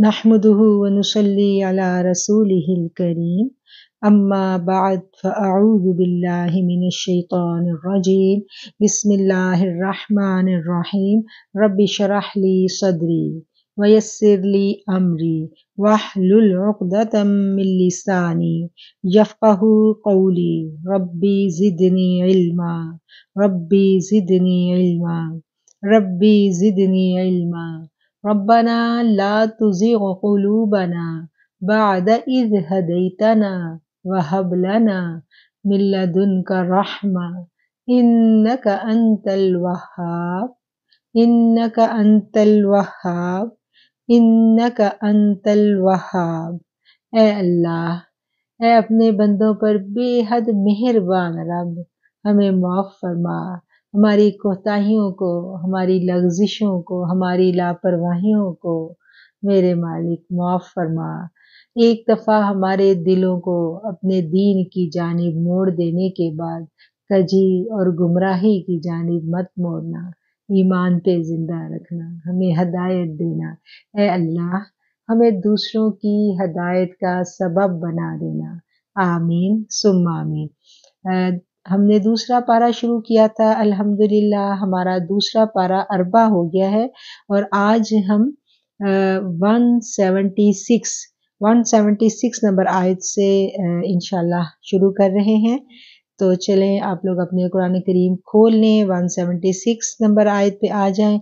نحمده ونصلي على رسوله الكريم أما بعد فأعوذ بالله من الشيطان الرجيم بسم الله الرحمن الرحيم رب شرح لي صدري ويسر لي أمري واحلل عقدة من لساني يفقه قولي ربي زدني علما ربي زدني علما ربي زدني علما ربنا لا تزغ قلوبنا بعد إذ هديتنا وهب لنا من لدنك رحمة إنك أنت الوهاب إنك أنت الوهاب इन्नक अंतल वहाब ए अल्लाह ए अपने बंदों पर बेहद मेहरबान रब हमें माफ़ फरमा हमारी कोताहियों को हमारी लग्जिशों को हमारी लापरवाहियों को मेरे मालिक माफ़ फरमा एक दफ़ा हमारे दिलों को अपने दीन की जानब मोड़ देने के बाद कजी और गुमराही की जानब मत मोड़ना ईमान पे ज़िंदा रखना हमें हदायत देना ए अल्लाह हमें दूसरों की हदायत का सबब बना देना आमीन सुम आमीन हमने दूसरा पारा शुरू किया था अल्हम्दुलिल्लाह हमारा दूसरा पारा अरबा हो गया है और आज हम one seventy six one seventy six number आयत से इन शुरू कर रहे हैं तो चलें आप लोग अपने कुरान करीम खोल लें वन सेवेंटी सिक्स नंबर आयत पे आ जाएं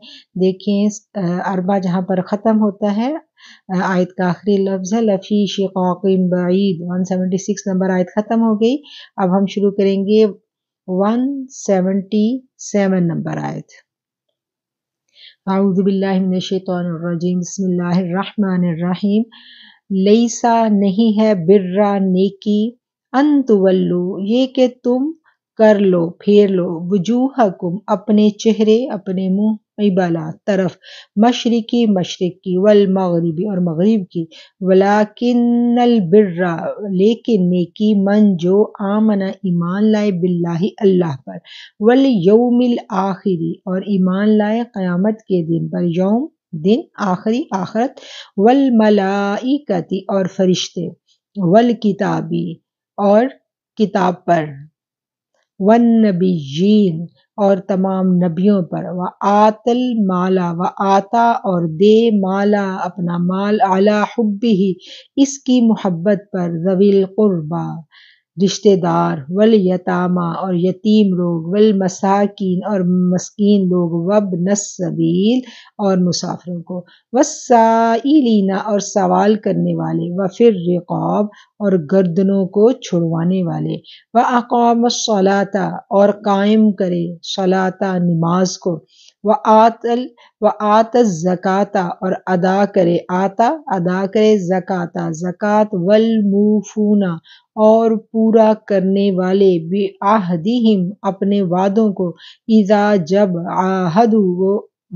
देखें अरबा जहाँ पर ख़त्म होता है आयत का आखिरी लफ्ज़ है लफ़ी बीद वन सेवेंटी सिक्स नंबर आयत ख़त्म हो गई अब हम शुरू करेंगे वन सेवेंटी सेवन नंबर आयत आउज़बिल्लिमिनशैतरजीम बसमीम लईसा नहीं है बिर्रा नेकी अंतवल्लू ये कि तुम कर लो फेर लो वजूहकुम अपने चेहरे अपने मुंह इबाला तरफ मशरक़ी मशरक़ की वल मगरबी और मगरब की वलाकिनल बिर्रा लेकिन नेकी मन जो आमना ईमान लाए बिल्ला अल्लाह पर वल यौम आखिरी और ईमान लाए क़यामत के दिन पर यौम दिन आखिरी आखरत वल मलाइकती और फरिश्ते वल किताबी और किताब पर वन जीन और तमाम नबियों पर व आतल माला व आता और दे माला अपना माल आला हब्बी ही इसकी मोहब्बत पर रवील क़ुरबा रिश्तेदार वल यतामा और यतीम लोग वल मसाकिन और मस्किन लोग वब नसबील और मुसाफिरों को वसाइलीना और सवाल करने वाले व फिर रिकॉब और गर्दनों को छुड़वाने वाले व अकाम सलाता और कायम करे सलाता नमाज को व आतल व आत ज़काता और अदा करे आता अदा करे ज़काता ज़कात वल मूफूना और पूरा करने वाले बेआहदिहिम अपने वादों को इज़ा जब आहदु वो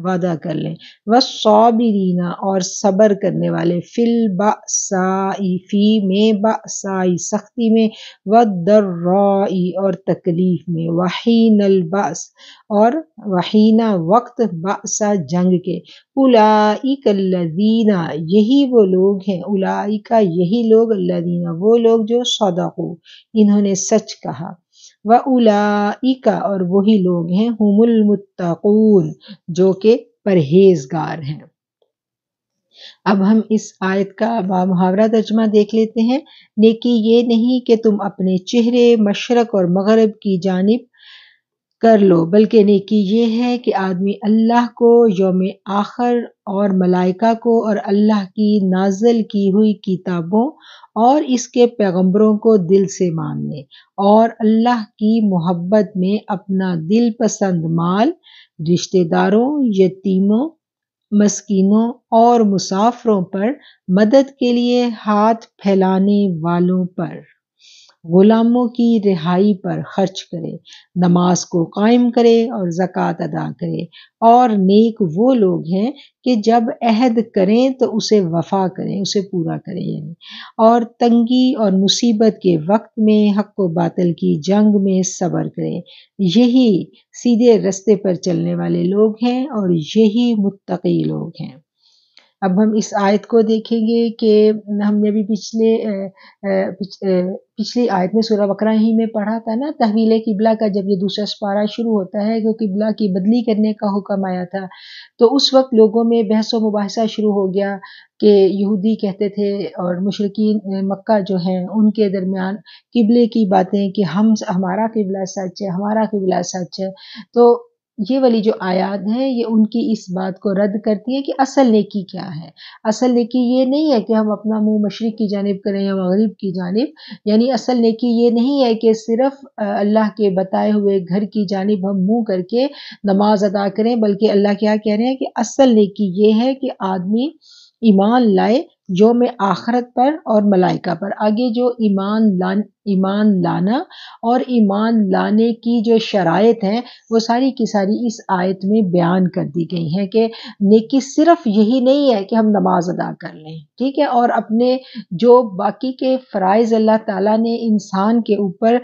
वादा कर लें व सौबरीना और सब्र करने वाले फिल बाई में बाई सख्ती में व दर्राई और तकलीफ़ में वहीन अलबास और वहीना वक्त बासा जंग के उलाईकल्लदीना यही वो लोग हैं का यही लोग लदीना वो लोग जो सौदा को इन्होंने सच कहा व उलाइका और वही लोग हैं हुमुल मुत्तकून जो कि परहेजगार हैं अब हम इस आयत का मुहावरा तर्जमा देख लेते हैं नेकी ये नहीं कि तुम अपने चेहरे मशरक और मगरब की जानब कर लो बल्कि नेकी ये है कि आदमी अल्लाह को योम आखिर और मलाइका को और अल्लाह की नाजल की हुई किताबों और इसके पैगंबरों को दिल से मान ले और अल्लाह की मोहब्बत में अपना दिल पसंद माल रिश्तेदारों यतीमों मस्किनों और मुसाफरों पर मदद के लिए हाथ फैलाने वालों पर गुलामों की रिहाई पर खर्च करे नमाज को कायम करे और ज़क़़त अदा करे और नेक वो लोग हैं कि जब अहद करें तो उसे वफा करें उसे पूरा करें यानी और तंगी और मुसीबत के वक्त में हक व बातिल की जंग में सब्र करें यही सीधे रस्ते पर चलने वाले लोग हैं और यही मुत्तकी लोग हैं अब हम इस आयत को देखेंगे कि हमने भी पिछले पिछली आयत में सूरह बकरा ही में पढ़ा था ना तहवील किबला का जब ये दूसरा सपारा शुरू होता है जो किबला की बदली करने का हुक्म आया था तो उस वक्त लोगों में बहस व मुबासा शुरू हो गया कि यहूदी कहते थे और मशरकी मक्का जो हैं उनके दरमियान किबले की बातें कि हम हमारा किबला सच है हमारा किबला सच है तो ये वाली जो आयात है ये उनकी इस बात को रद्द करती है कि असल नेकी क्या है असल नेकी ये नहीं है कि हम अपना मुंह मशरक़ की जानब करें या मगरब की जानब यानी असल नेकी ये नहीं है कि सिर्फ अल्लाह के बताए हुए घर की जानब हम मुंह करके नमाज अदा करें बल्कि अल्लाह क्या कह रहे हैं कि असल नेकी ये है कि आदमी ईमान लाए जो में आखरत पर और मलाइका पर आगे जो ईमान लान ईमान लाना और ईमान लाने की जो शरात हैं वो सारी की सारी इस आयत में बयान कर दी गई हैं कि नेकी सिर्फ यही नहीं है कि हम नमाज अदा कर लें ठीक है और अपने जो बाकी के फ़रज़ अल्लाह ताला ने इंसान के ऊपर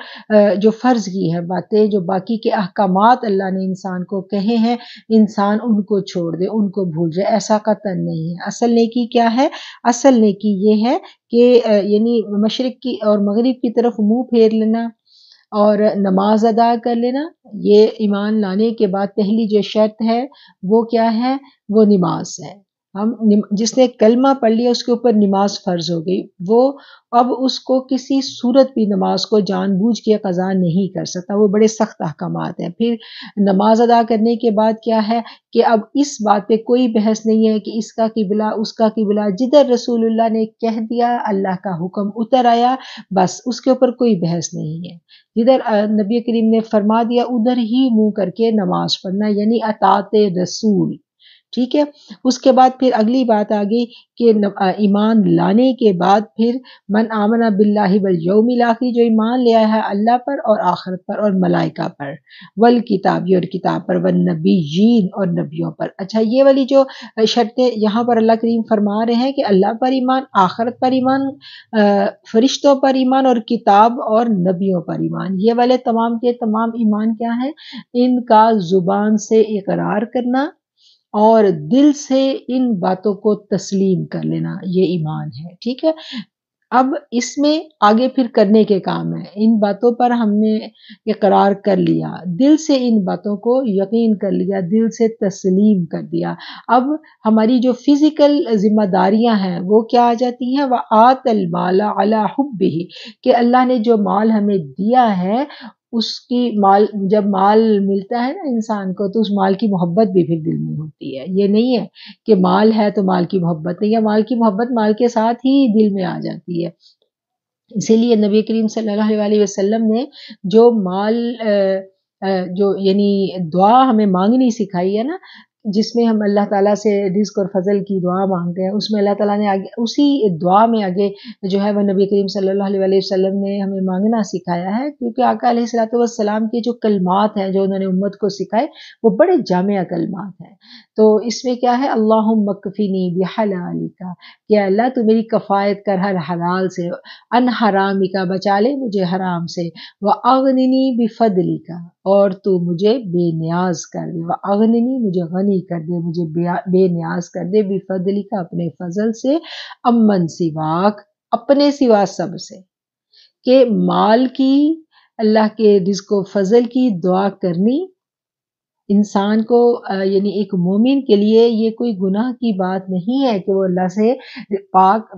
जो फ़र्ज़ की है बातें जो बाकी के अहकाम अल्लाह ने इंसान को कहे हैं इंसान उनको छोड़ दे उनको भूल जाए ऐसा कतन नहीं है असल नेकी क्या है असल नेकी ये है कि यानी मशरक़ की और मगरब की तरफ मुंह फेर लेना और नमाज अदा कर लेना ये ईमान लाने के बाद पहली जो शर्त है वो क्या है वो नमाज है हम जिसने कलमा पढ़ लिया उसके ऊपर नमाज फ़र्ज हो गई वो अब उसको किसी सूरत भी नमाज को जानबूझ के कज़ा नहीं कर सकता वो बड़े सख्त अहकाम हैं फिर नमाज अदा करने के बाद क्या है कि अब इस बात पे कोई बहस नहीं है कि इसका किबला उसका किबला जिधर रसूलुल्लाह ने कह दिया अल्लाह का हुक्म उतर आया बस उसके ऊपर कोई बहस नहीं है जिधर नबी करीम ने फरमा दिया उधर ही मुँह करके नमाज पढ़ना यानी अतात रसूल ठीक है उसके बाद फिर अगली बात आ गई कि ईमान लाने के बाद फिर मन आमना बिल्ला बल यौमिल आखिरी जो ईमान ले आया है अल्लाह पर और आखरत पर और मलाइका पर वल किताबी और किताब पर वन नबी जीन और नबियों पर अच्छा ये वाली जो शर्तें यहाँ पर अल्लाह करीम फरमा रहे हैं कि अल्लाह पर ईमान आखरत पर ईमान फरिश्तों पर ईमान और किताब और नबियों पर ईमान ये वाले तमाम के तमाम ईमान क्या है इनका ज़ुबान से इकरार करना और दिल से इन बातों को तस्लीम कर लेना ये ईमान है ठीक है अब इसमें आगे फिर करने के काम है इन बातों पर हमने इकरार कर लिया दिल से इन बातों को यकीन कर लिया दिल से तस्लीम कर दिया अब हमारी जो फिज़िकल ज़िम्मेदारियां हैं वो क्या आ जाती हैं वह आतल माला अला हुब कि अल्लाह ने जो माल हमें दिया है उसकी माल जब माल मिलता है ना इंसान को तो उस माल की मोहब्बत भी फिर दिल में होती है ये नहीं है कि माल है तो माल की मोहब्बत नहीं है माल की मोहब्बत माल के साथ ही दिल में आ जाती है इसीलिए नबी करीम सल्लल्लाहु अलैहि वसल्लम ने जो माल आ, जो यानी दुआ हमें मांगनी सिखाई है ना जिसमें हम अल्लाह ताला से रिस्क और फजल की दुआ मांगते हैं उसमें अल्लाह ताला ने आगे उसी दुआ में आगे जो है वह नबी करीम सल्लल्लाहु अलैहि वसल्लम ने हमें मांगना सिखाया है क्योंकि आका सलाम के जो कलमात हैं जो उन्होंने उम्मत को सिखाए वो बड़े जामिया कलमात हैं तो इसमें क्या है अल्लाह मकफिनी बहलाली का कि अल्लाह तो मेरी कफ़ायत कर हर हलाल से अन हरामी का बचा ले मुझे हराम से व अगनिनी बिफदली का और तू मुझे बेनियाज कर दे व अगनिनी मुझे गनी गनी कर दे मुझे बेनियाज कर दे बेफजली का अपने फजल से अमन सिवाक अपने सिवा सब से के माल की अल्लाह के रिजको फजल की दुआ करनी इंसान को यानी एक मोमिन के लिए ये कोई गुनाह की बात नहीं है कि वो अल्लाह से पाक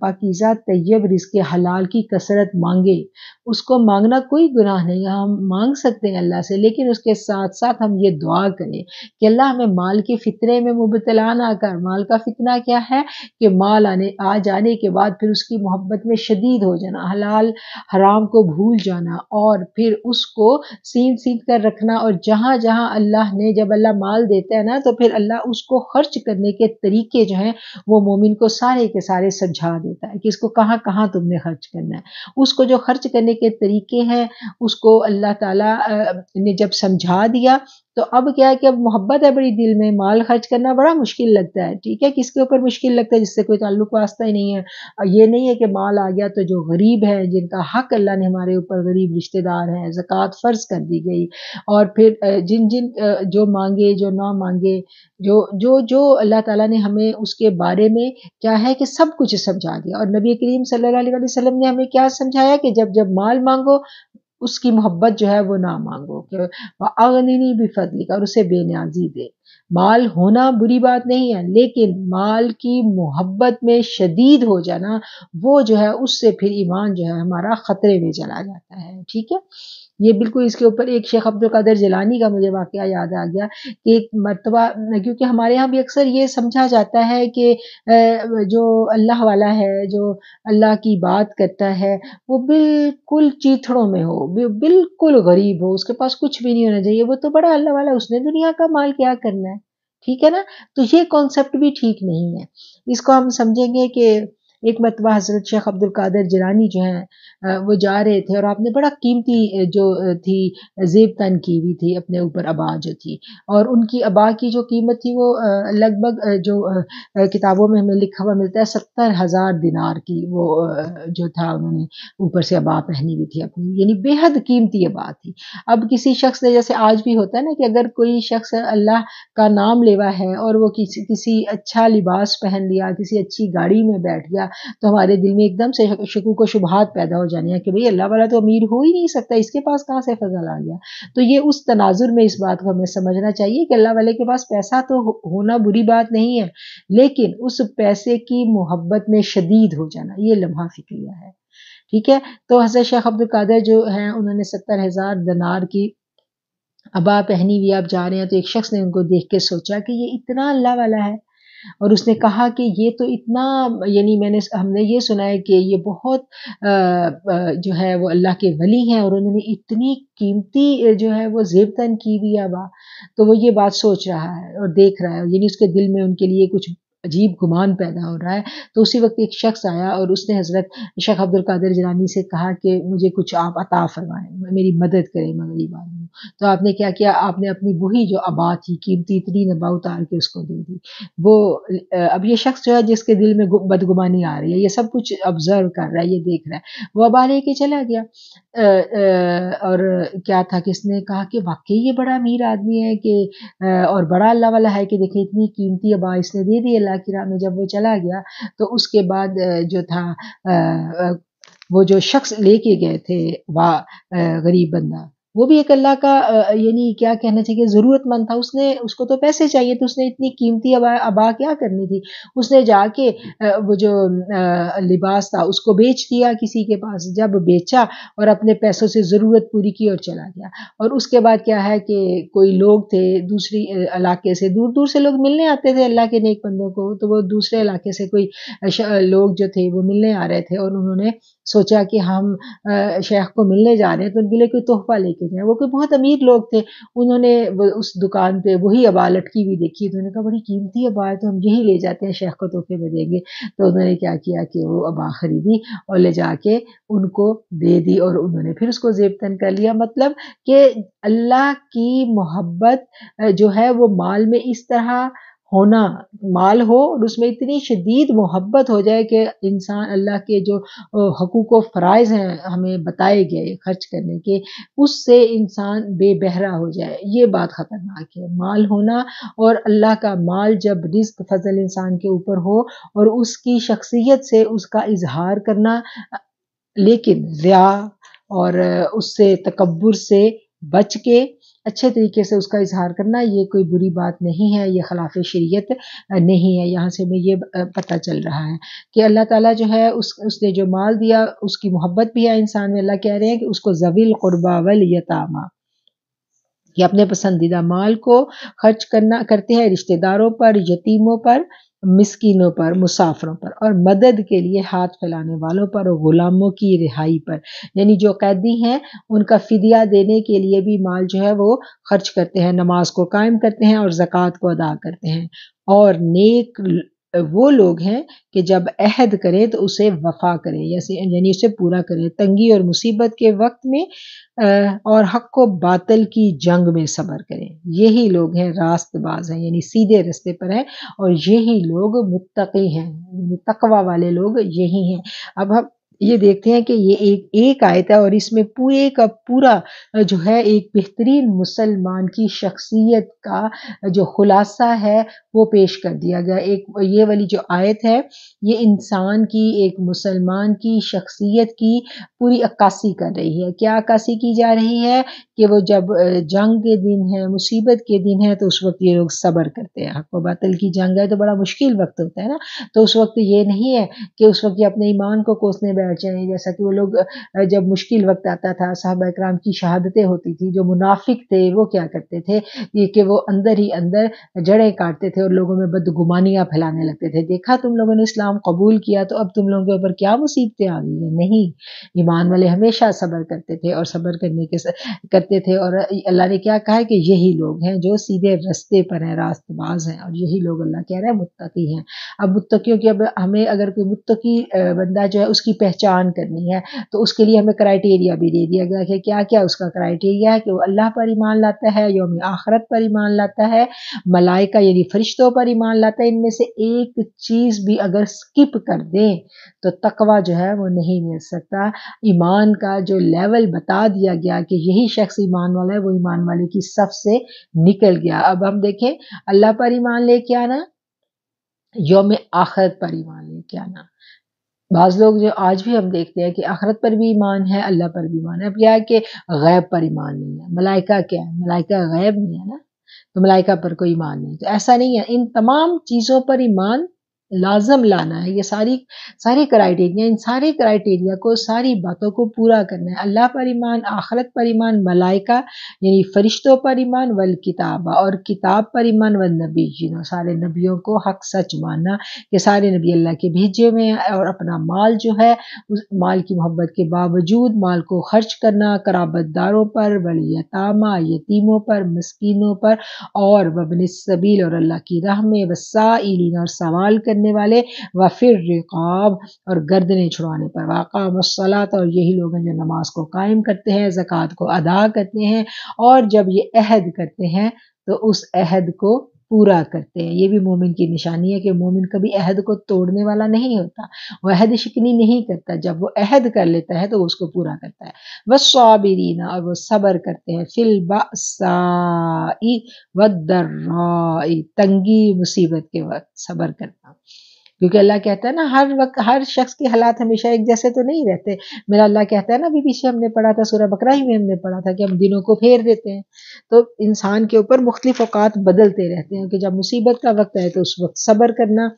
पाकिज़ा तैयब रिज़ के हलाल की कसरत मांगे उसको मांगना कोई गुनाह नहीं है हम मांग सकते हैं अल्लाह से लेकिन उसके साथ साथ हम ये दुआ करें कि अल्लाह हमें माल के फितरे में मुबतला ना कर माल का फितना क्या है कि माल आने आ जाने के बाद फिर उसकी मोहब्बत में शदीद हो जाना हलाल हराम को भूल जाना और फिर उसको सीन सीन कर रखना और जहाँ जहाँ अल्लाह ने जब अल्लाह माल देता है ना तो फिर अल्लाह उसको खर्च करने के तरीके जो हैं वो मोमिन को सारे के सारे समझा देता है कि इसको कहाँ कहाँ तुमने खर्च करना है उसको जो खर्च करने के तरीके हैं उसको अल्लाह ताला ने जब समझा दिया तो अब क्या है कि अब मोहब्बत है बड़ी दिल में माल खर्च करना बड़ा मुश्किल लगता है ठीक है किसके ऊपर मुश्किल लगता है जिससे कोई ताल्लुक वास्ता ही नहीं है ये नहीं है कि माल आ गया तो जो गरीब है जिनका हक अल्लाह ने हमारे ऊपर गरीब रिश्तेदार हैं जक़ात फ़र्ज कर दी गई और फिर जिन जिन जो मांगे जो ना मांगे जो जो जो अल्लाह ताला ने हमें उसके बारे में क्या है कि सब कुछ समझा दिया और नबी करीम सल्लल्लाहु अलैहि वसल्लम ने हमें क्या समझाया कि जब जब माल मांगो उसकी मोहब्बत जो है वो ना मांगो कि अगननी भी फदली कर और उसे बेनियाजी दे माल होना बुरी बात नहीं है लेकिन माल की मोहब्बत में शदीद हो जाना वो जो है उससे फिर ईमान जो है हमारा ख़तरे में चला जाता है ठीक है ये बिल्कुल इसके ऊपर एक शेख अब्दुल कादर जिलानी का मुझे वाक़ याद आ गया कि एक मरतबा क्योंकि हमारे यहाँ भी अक्सर ये समझा जाता है कि जो अल्लाह वाला है जो अल्लाह की बात करता है वो बिल्कुल चीथड़ों में हो बिल्कुल गरीब हो उसके पास कुछ भी नहीं होना चाहिए वो तो बड़ा अल्लाह वाला उसने दुनिया का माल क्या करना है ठीक है ना तो ये कॉन्सेप्ट भी ठीक नहीं है इसको हम समझेंगे कि एक मरतबा हजरत शेख अब्दुल कादर जरानी जो हैं वो जा रहे थे और आपने बड़ा कीमती जो थी जेब तन की हुई थी अपने ऊपर अबा जो थी और उनकी अबा की जो कीमत थी वो लगभग जो किताबों में हमें लिखा हुआ मिलता है सत्तर हज़ार दिनार की वो जो था उन्होंने ऊपर से अबा पहनी हुई थी अपनी यानी बेहद कीमती अबा थी अब किसी शख्स ने जैसे आज भी होता है ना कि अगर कोई शख्स अल्लाह का नाम लेवा है और वो किसी किसी अच्छा लिबास पहन लिया किसी अच्छी गाड़ी में बैठ गया तो हमारे दिल में एकदम से शकू को शुबहत पैदा हो जाने हैं कि भाई अल्लाह वाला तो अमीर हो ही नहीं सकता इसके पास कहाँ से फजल आ गया तो ये उस तनाजुर में इस बात को हमें समझना चाहिए कि अल्लाह वाले के पास पैसा तो होना बुरी बात नहीं है लेकिन उस पैसे की मोहब्बत में शदीद हो जाना ये लम्हा फिक्रिया है ठीक है तो हजरत शेख अब्दुल कादर जो है उन्होंने सत्तर हज़ार दनार की अबा पहनी हुई आप जा रहे हैं तो एक शख्स ने उनको देख के सोचा कि ये इतना अल्लाह वाला है और उसने कहा कि ये तो इतना यानी मैंने हमने ये सुना है कि ये बहुत जो है वो अल्लाह के वली हैं और उन्होंने इतनी कीमती जो है वो जेबतन की हुई अब तो वो ये बात सोच रहा है और देख रहा है यानी उसके दिल में उनके लिए कुछ अजीब गुमान पैदा हो रहा है तो उसी वक्त एक शख्स आया और उसने हज़रत शेख अब्दुल कादिर जलानी से कहा कि मुझे कुछ आप अता फरमाएं मेरी मदद करें मगरी बार में तो आपने क्या किया आपने अपनी वही जो आबा थी कीमती इतनी नबा उतार के उसको दे दी वो अब ये शख्स जो है जिसके दिल में बदगुमानी आ रही है ये सब कुछ ऑब्जर्व कर रहा है ये देख रहा है वो अबा लेके चला गया और क्या था कि इसने कहा कि वाकई ये बड़ा अमीर आदमी है कि और बड़ा अल्लाह वाला है कि देखिए इतनी कीमती अबा इसने दे दी अल्लाह की राह में जब वो चला गया तो उसके बाद जो था वो जो शख्स लेके गए थे वाह गरीब बंदा वो भी एक अल्लाह का यानी क्या कहना चाहिए ज़रूरतमंद था उसने उसको तो पैसे चाहिए तो उसने इतनी कीमती अबा अबा क्या करनी थी उसने जाके वो जो लिबास था उसको बेच दिया किसी के पास जब बेचा और अपने पैसों से ज़रूरत पूरी की और चला गया और उसके बाद क्या है कि कोई लोग थे दूसरी इलाके से दूर दूर से लोग मिलने आते थे अल्लाह के नेक बंदों को तो वो दूसरे इलाके से कोई लोग जो थे वो मिलने आ रहे थे और उन्होंने सोचा कि हम शेख को मिलने जा रहे हैं तो उनके लिए कोई तोहफा लेके जाए वो कोई बहुत अमीर लोग थे उन्होंने उस दुकान पे वही अबा लटकी हुई देखी तो उन्होंने कहा बड़ी कीमती अबा है तो हम यही ले जाते हैं शेख को तोहफे में देंगे तो उन्होंने क्या किया कि वो अबा ख़रीदी और ले जाके उनको दे दी और उन्होंने फिर उसको जेबतन कर लिया मतलब कि अल्लाह की मोहब्बत जो है वो माल में इस तरह होना माल हो और उसमें इतनी शदीद मोहब्बत हो जाए कि इंसान अल्लाह के जो हकूक़ व फ़रज़ हैं हमें बताए गए खर्च करने के उससे इंसान बेबहरा हो जाए ये बात ख़तरनाक है माल होना और अल्लाह का माल जब रिस्क फजल इंसान के ऊपर हो और उसकी शख्सियत से उसका इजहार करना लेकिन ज़्या और उससे तकबर से बच के अच्छे तरीके से उसका इजहार करना ये कोई बुरी बात नहीं है ये खिलाफ शरीयत नहीं है यहाँ से हमें ये पता चल रहा है कि अल्लाह ताला जो है उस उसने जो माल दिया उसकी मोहब्बत भी है इंसान में अल्लाह कह रहे हैं कि उसको जवील कुरबा वल यतामा कि अपने पसंदीदा माल को खर्च करना करते हैं रिश्तेदारों पर यतीमों पर मिसकीनों पर मुसाफरों पर और मदद के लिए हाथ फैलाने वालों पर और ग़ुलामों की रिहाई पर यानी जो कैदी हैं उनका फ़िदिया देने के लिए भी माल जो है वो खर्च करते हैं नमाज को कायम करते हैं और जक़ात को अदा करते हैं और नेक तो वो लोग हैं कि जब अहद करें तो उसे वफा करें जैसे यानी उसे पूरा करें तंगी और मुसीबत के वक्त में और हक को बातल की जंग में सबर करें यही लोग हैं रास्तबाज हैं यानी सीधे रास्ते पर हैं और यही लोग मुतकी हैं यानी तकवा वाले लोग यही हैं अब हम ये देखते हैं कि ये एक एक आयत है और इसमें पूरे का पूरा जो है एक बेहतरीन मुसलमान की शख्सियत का जो खुलासा है वो पेश कर दिया गया एक ये वाली जो आयत है ये इंसान की एक मुसलमान की शख्सियत की पूरी अक्कासी कर रही है क्या अक्कासी की जा रही है कि वो जब जंग के दिन है मुसीबत के दिन है तो उस वक्त ये लोग सब्र करते हैं आपको बातल की जंग है तो बड़ा मुश्किल वक्त होता है ना तो उस वक्त ये नहीं है कि उस वक्त ये अपने ईमान को कोसने बैठ जाए जैसा कि वो लोग जब मुश्किल वक्त आता था साहब कराम की शहादतें होती थी जो मुनाफिक थे वो क्या करते थे कि वो अंदर ही अंदर जड़ें काटते थे थे और लोगों में बदगुमानियाँ फैलाने लगते थे देखा तुम लोगों ने इस्लाम कबूल किया तो अब तुम लोगों के ऊपर क्या मुसीबतें आ गई हैं नहीं ईमान वाले हमेशा सब्र करते थे और सब्र करने के करते थे और अल्लाह ने क्या कहा है कि यही लोग हैं जो सीधे रस्ते पर हैं रास्तबाज हैं और यही लोग अल्लाह कह रहे हैं मुतकी हैं अब मुत्तकियों की अब हमें अगर कोई मुतकी बंदा जो है उसकी पहचान करनी है तो उसके लिए हमें क्राइटेरिया भी दे दिया गया कि क्या क्या उसका क्राइटेरिया है कि वो अल्लाह पर ईमान लाता है योम आखरत पर ईमान लाता है मलाइका यानी फरिश फरिश्तों पर ईमान लाता है इनमें से एक चीज़ भी अगर स्किप कर दें तो तकवा जो है वो नहीं मिल सकता ईमान का जो लेवल बता दिया गया कि यही शख्स ईमान वाला है वो ईमान वाले की सफ से निकल गया अब हम देखें अल्लाह पर ईमान लेके आना योम आखरत पर ईमान लेके आना बाज़ लोग जो आज भी हम देखते हैं कि आखरत पर भी ईमान है अल्लाह पर भी ईमान है अब क्या है कि गैब पर ईमान नहीं है मलाइका क्या है मलाइका गैब नहीं है ना तो मलाइका पर कोई ईमान नहीं तो ऐसा नहीं है इन तमाम चीज़ों पर ईमान लाजम लाना है ये सारी सारे क्राइटेरिया इन सारे क्राइटेरिया को सारी बातों को पूरा करना है अल्लाह पर ईमान आखरत पर ईमान मलाइका यानी फरिश्तों पर ईमान वल किताब और किताब पर ईमान वल नबी जिनों सारे नबियों को हक सच मानना कि सारे नबी अल्लाह के भेजे हुए हैं और अपना माल जो है उस माल की मोहब्बत के बावजूद माल को खर्च करना कराबतदारों पर वली यतामा यतीमों पर मस्किनों पर और वबन सबील और अल्लाह की राह में वसा और सवाल करना करने वाले व फिर रिकाब और गर्दने छुड़ाने पर वाक़ा मसलात और यही लोग हैं जो नमाज को कायम करते हैं ज़क़़त को अदा करते हैं और जब ये अहद करते हैं तो उस अहद को पूरा करते हैं ये भी मोमिन की निशानी है कि मोमिन कभी अहद को तोड़ने वाला नहीं होता वह अहद शिकनी नहीं करता जब वो अहद कर लेता है तो वो उसको पूरा करता है वह सौबरीना और वो सबर करते हैं फिल बाई व तंगी मुसीबत के वक्त सबर करता क्योंकि अल्लाह कहता है ना हर वक्त हर शख्स के हालात हमेशा एक जैसे तो नहीं रहते मेरा अल्लाह कहता है ना अभी पीछे हमने पढ़ा था सूर्य बकरा ही में हमने पढ़ा था कि हम दिनों को फेर देते हैं तो इंसान के ऊपर मुख्तलिफ अवत बदलते रहते हैं कि जब मुसीबत का वक्त आए तो उस वक्त सब्र करना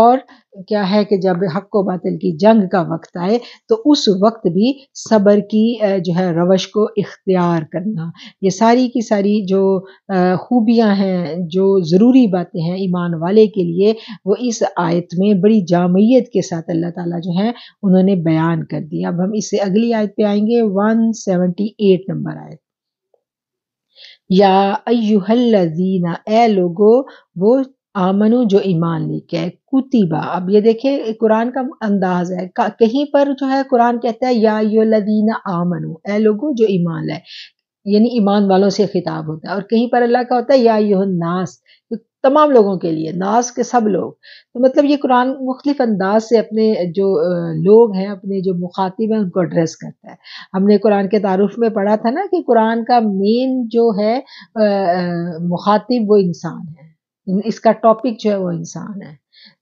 और क्या है कि जब हक व बातिल की जंग का वक्त आए तो उस वक्त भी सब्र की जो है रवश को इख्तियार करना ये सारी की सारी जो खूबियां हैं जो ज़रूरी बातें हैं ईमान वाले के लिए वो इस आयत में बड़ी जामयियत के साथ अल्लाह ताला जो है उन्होंने बयान कर दिया अब हम इससे अगली आयत पे आएंगे 178 नंबर आयत या अयुहल्लजीना ए लोगो वो आमनु जो ईमान लेके आए कुतिबा अब ये देखिए कुरान का अंदाज है कहीं पर जो है कुरान कहता है या यो लदीना आमनु ए लोगों जो ईमान है यानी ईमान वालों से खिताब होता है और कहीं पर अल्लाह का होता है या यो नास तो तमाम लोगों के लिए नास के सब लोग तो मतलब ये कुरान मुख्तफ अंदाज से अपने जो लोग हैं अपने जो मुखातिब हैं उनको एड्रेस करता है हमने कुरान के तारुफ में पढ़ा था ना कि कुरान का मेन जो है मुखातिब वो इंसान है इसका टॉपिक जो है वो इंसान है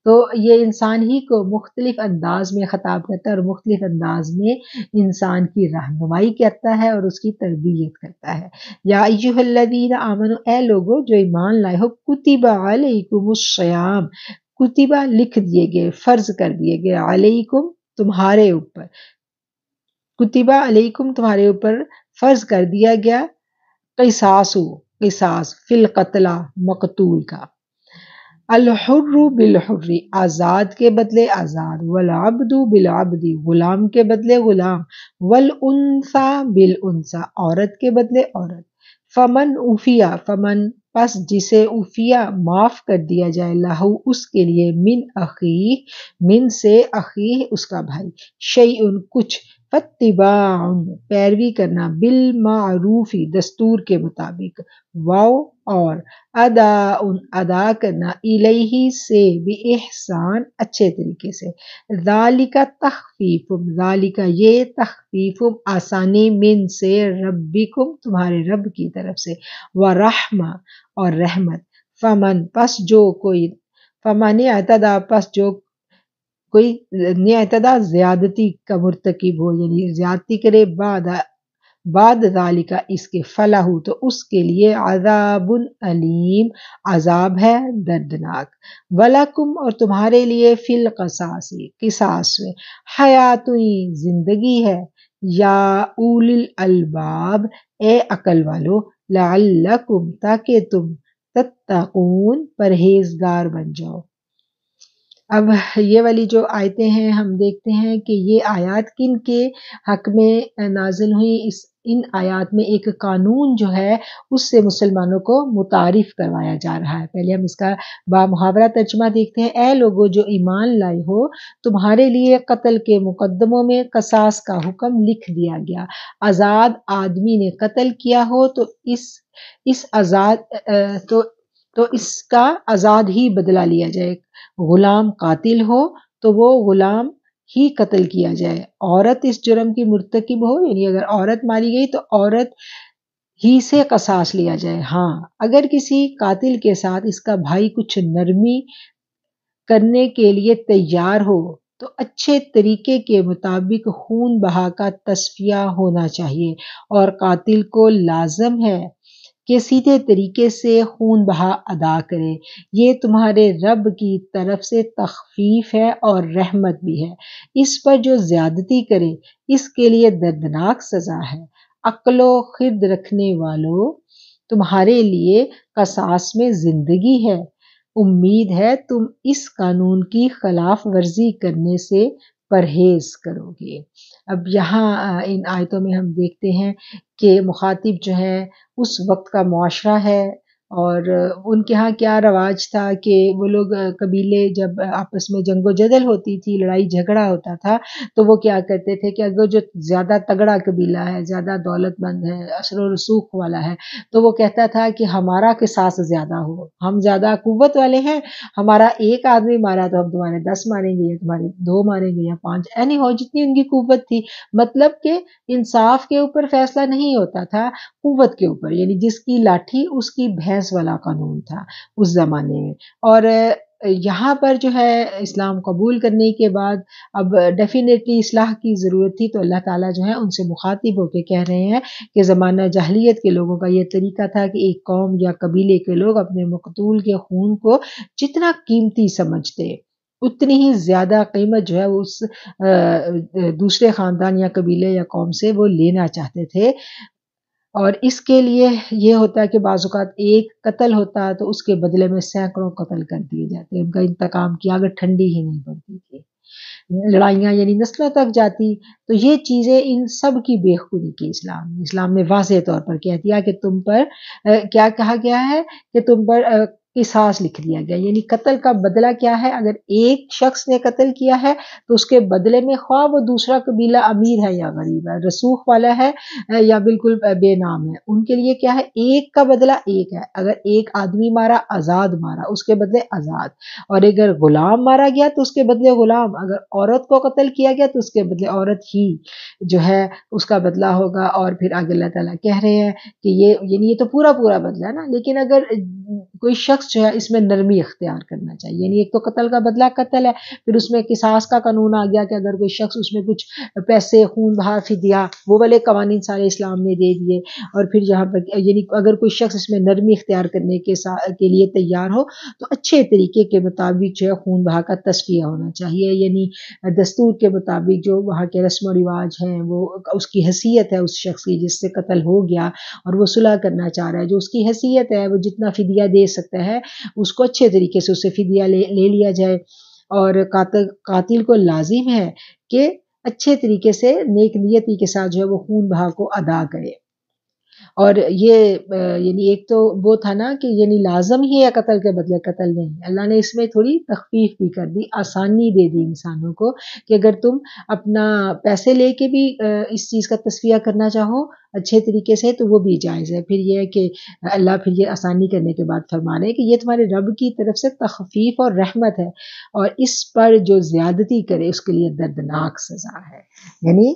तो ये इंसान ही को मुख्तलिफ अंदाज में ख़ताब करता है और मुख्तलिफ अंदाज में इंसान की रहनुमाई करता है और उसकी तरबियत करता है यादीन आमन ए लोगो जो ईमान लाए हो कुतिबा अलकुमश्याम कुतिबा लिख दिए गए फ़र्ज कर दिए गए अलकुम तुम्हारे ऊपर कुतिबा अलकुम तुम्हारे ऊपर फ़र्ज कर दिया गया कसासु कसास फिल कतला मकतूल का अलहर्र बिलहर्री आज़ाद के बदले आज़ाद वलाबदू बिलाबदी ग़ुलाम के बदले ग़ुलाम वल उनसा बिल उनसा औरत के बदले औरत फमन उफिया फमन पस जिसे उफिया माफ़ कर दिया जाए लाहू उसके लिए मिन अखी मिन से अखी उसका भाई शय उन कुछ फतबाउन पैरवी करना बिल मारूफी दस्तूर के मुताबिक वाओ और अदा उन अदा करना इलेही से भी एहसान अच्छे तरीके से जालिका तखफीफुम जालिका ये तखफीफुम आसानी मिन से रब्बिकुम तुम्हारे रब की तरफ से व रहमा और रहमत फमन पस जो कोई फमन अतदा पस जो कोई न्यायतदा ज़्यादती का मरतकब हो यानी ज़्यादती करे बाद बाद दालिका इसके फला हो तो उसके लिए अजाबन अलीम अजाब है दर्दनाक वलाकुम और तुम्हारे लिए फिल कसासी किसास में हयातुई जिंदगी है या उल अलबाब ए अकल वालो लाल ताकि तुम तत्ताकून परहेजगार बन जाओ अब ये वाली जो आयतें हैं हम देखते हैं कि ये आयात किन के हक में नाजिल हुई इस इन आयात में एक कानून जो है उससे मुसलमानों को मुतारफ करवाया जा रहा है पहले हम इसका बामुहावरा तर्जमा देखते हैं ए लोगों जो ईमान लाए हो तुम्हारे लिए कत्ल के मुकदमों में कसास का हुक्म लिख दिया गया आज़ाद आदमी ने कत्ल किया हो तो इस इस आज़ाद तो तो इसका आज़ाद ही बदला लिया जाए गुलाम कातिल हो तो वो गुलाम ही कत्ल किया जाए औरत इस जुर्म की मुर्तकब हो यानी अगर औरत मारी गई तो औरत ही से कसास लिया जाए हाँ अगर किसी कातिल के साथ इसका भाई कुछ नरमी करने के लिए तैयार हो तो अच्छे तरीके के मुताबिक खून बहा का तस्फिया होना चाहिए और कातिल को लाजम है के सीधे तरीके से खून बहा अदा करे ये तुम्हारे रब की तरफ से तखफीफ है और रहमत भी है इस पर जो ज़्यादती करे इसके लिए दर्दनाक सज़ा है अक्लो खिद रखने वालों तुम्हारे लिए कसास में ज़िंदगी है उम्मीद है तुम इस कानून की खिलाफ वर्जी करने से परहेज करोगे अब यहाँ इन आयतों में हम देखते हैं कि मुखातिब जो है उस वक्त का माशरा है और उनके यहाँ क्या रवाज था कि वो लोग कबीले जब आपस में जंगो जदल होती थी लड़ाई झगड़ा होता था तो वो क्या करते थे कि अगर जो ज़्यादा तगड़ा कबीला है ज़्यादा दौलतमंद है असर रसूख वाला है तो वो कहता था कि हमारा किसास ज़्यादा हो हम ज़्यादा कुत वाले हैं हमारा एक आदमी मारा तो हम तुम्हारे दस मारेंगे या तुम्हारे दो मारेंगे या पाँच यानी हो जितनी उनकी कुत थी मतलब कि इंसाफ के ऊपर फैसला नहीं होता था कुत के ऊपर यानी जिसकी लाठी उसकी भैंस बहस वाला कानून था उस ज़माने में और यहाँ पर जो है इस्लाम कबूल करने के बाद अब डेफिनेटली इसलाह की ज़रूरत थी तो अल्लाह ताला जो है उनसे मुखातिब होकर कह रहे हैं कि ज़माना जहलीत के लोगों का ये तरीका था कि एक कौम या कबीले के लोग अपने मकतूल के खून को जितना कीमती समझते उतनी ही ज़्यादा कीमत जो है उस दूसरे ख़ानदान या कबीले या कौम से वो लेना चाहते थे और इसके लिए ये होता है कि बाजुकात एक कत्ल होता है तो उसके बदले में सैकड़ों कत्ल कर दिए जाते हैं उनका इंतकाम किया अगर ठंडी ही नहीं पड़ती थी लड़ाइयाँ यानी नस्लों तक जाती तो ये चीज़ें इन सब की बेखुदी की इस्लाम इस्लाम ने वाज तौर पर कह दिया कि तुम पर आ, क्या कहा गया है कि तुम पर आ, किसास लिख दिया गया यानी कत्ल का बदला क्या है अगर एक शख्स ने कत्ल किया है तो उसके बदले में ख्वा वो दूसरा कबीला अमीर है या गरीब है रसूख वाला है या बिल्कुल बेनाम है उनके लिए क्या है एक का बदला एक है अगर एक आदमी मारा आज़ाद मारा उसके बदले आज़ाद और अगर गुलाम मारा गया तो उसके बदले गुलाम अगर औरत को कत्ल किया गया तो उसके बदले औरत ही जो है उसका बदला होगा और फिर आगे अल्लाह ताला कह रहे हैं कि ये यानी ये तो पूरा पूरा बदला है ना लेकिन अगर कोई शख्स शख्स जो है इसमें नरमी अख्तियार करना चाहिए यानी एक तो कत्ल का बदला कत्ल है फिर उसमें किसास का कानून आ गया कि अगर कोई शख्स उसमें कुछ पैसे खून बहा फिदिया वो वाले कवानीन सारे इस्लाम ने दे दिए और फिर यहाँ पर यानी अगर कोई शख्स इसमें नरमी इख्तियार करने के के लिए तैयार हो तो अच्छे तरीके के मुताबिक जो है खून बहा का तस्किया होना चाहिए यानी दस्तूर के मुताबिक जो वहाँ के रस्म रिवाज हैं वो उसकी हैसियत है उस शख्स की जिससे कत्ल हो गया और वो सुलह करना चाह रहा है जो उसकी हैसियत है वो जितना फिदिया दे सकता है है उसको अच्छे तरीके से उससे फिदिया ले, ले लिया जाए और कातिल कातिल को लाजिम है कि अच्छे तरीके से नेक नियति के साथ जो है वो खून बहा को अदा करे और ये यानी एक तो वो था ना कि यानी लाजम ही है कत्ल के बदले कत्ल नहीं अल्लाह ने इसमें थोड़ी तखफीफ भी कर दी आसानी दे दी इंसानों को कि अगर तुम अपना पैसे लेके भी इस चीज़ का तस्वीर करना चाहो अच्छे तरीके से तो वो भी जायज़ है फिर यह है कि अल्लाह फिर ये आसानी करने के बाद फरमा रहे हैं कि ये तुम्हारे रब की तरफ से तखफीफ और रहमत है और इस पर जो ज़्यादती करे उसके लिए दर्दनाक सज़ा है यानी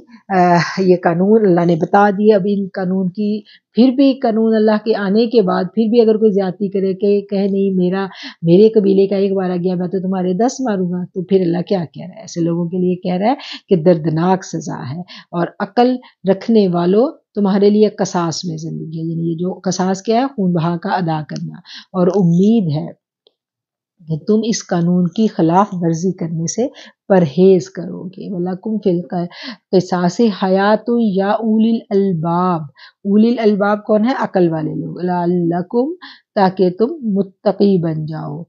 ये कानून अल्लाह ने बता दिया अब इन कानून की फिर भी कानून अल्लाह के आने के बाद फिर भी अगर कोई ज़्यादती करे कि कहे नहीं मेरा मेरे कबीले का एक बार आ गया मैं तो तुम्हारे दस मारूंगा तो फिर अल्लाह क्या कह रहा है ऐसे लोगों के लिए कह रहा है कि दर्दनाक सज़ा है और अकल रखने वालों तुम्हारे लिए कसास में ज़िंदगी है यानी ये जो कसास क्या है खून बहा का अदा करना और उम्मीद है कि तुम इस कानून की खिलाफ वर्जी करने से परहेज करोगे वलकुम फिल कसास हयात या उलिल अलबाब उलिल अलबाब कौन है अकल वाले लोग लकुम ताकि तुम मुत्तकी बन जाओ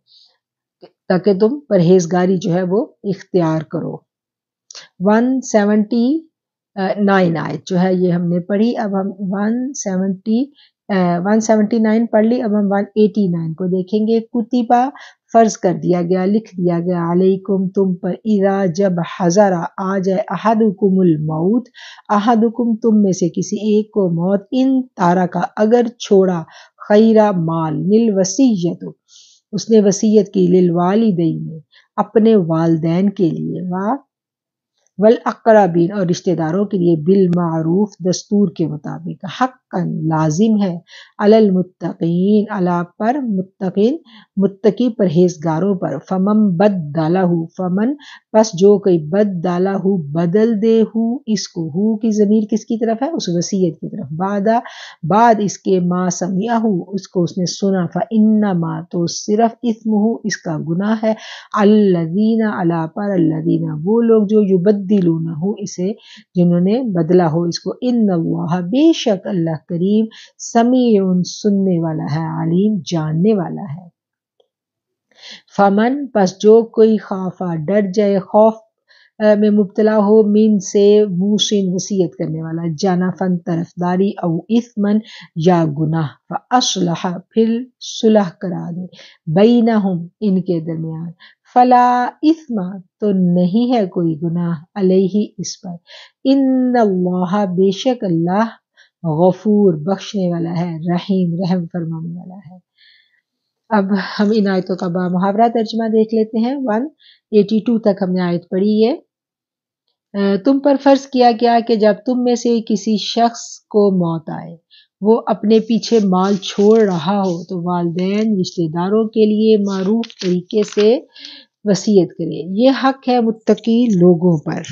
ताकि तुम परहेजगारी जो है वो इख्तियार करो 170 नाइन आए जो है ये हमने पढ़ी अब हम one seventy one seventy nine पढ़ ली अब हम वन एटी नाइन को देखेंगे कुतिबा फ़र्ज कर दिया गया लिख दिया गया अलैकुम तुम पर इरा जब हजारा आ जाए अहदुकुमुल मौत अहदुकुम तुम में से किसी एक को मौत इन तारा का अगर छोड़ा खैरा माल निल वसीयत उसने वसीयत की लिल वालिदैन अपने वालदेन के लिए वाह वल अकराबीन और रिश्तेदारों के लिए बिल मारूफ दस्तूर के मुताबिक हक हक़न लाजिम है अलल मुत्तकीन अला पर मुत्तकीन मुत्तकी परहेजगारों पर फमम बद डाला हु फमन बस जो कोई बद डाला हु बदल दे हु इसको हु की ज़मीर किसकी तरफ है उस वसीयत की तरफ बादा बाद इसके माँ समिया हु उसको उसने सुना फा इन्ना माँ तो सिर्फ इसम हु इसका गुना है अल्लदीना अला पर अल्लदीना वो लोग जो युबद्दिलूना हो इसे जिन्होंने बदला हो इसको इन बेशक अल्लाह करीम समी उन सुनने वाला है आलिम जानने वाला है फमन बस जो कोई खौफा डर जाए खौफ में मुबतला हो मीन से मूसिन वसीयत करने वाला जाना फन तरफदारी अव इसमन या गुनाह व असलह फिर सुलह करा दे बई ना हम इनके दरमियान फला इसमा तो नहीं है कोई गुनाह अलही इस पर इन अल्लाह बेशक अल्लाह गफूर बख्शने वाला है रहीम रहम फरमाने वाला है अब हम इन आयतों का बा मुहावरा तर्जमा देख लेते हैं वन एटी टू तक हमने आयत पढ़ी है तुम पर फर्ज किया गया कि जब तुम में से किसी शख्स को मौत आए वो अपने पीछे माल छोड़ रहा हो तो वालदेन रिश्तेदारों के लिए मारूफ तरीके से वसीयत करे ये हक है मुत्तकी लोगों पर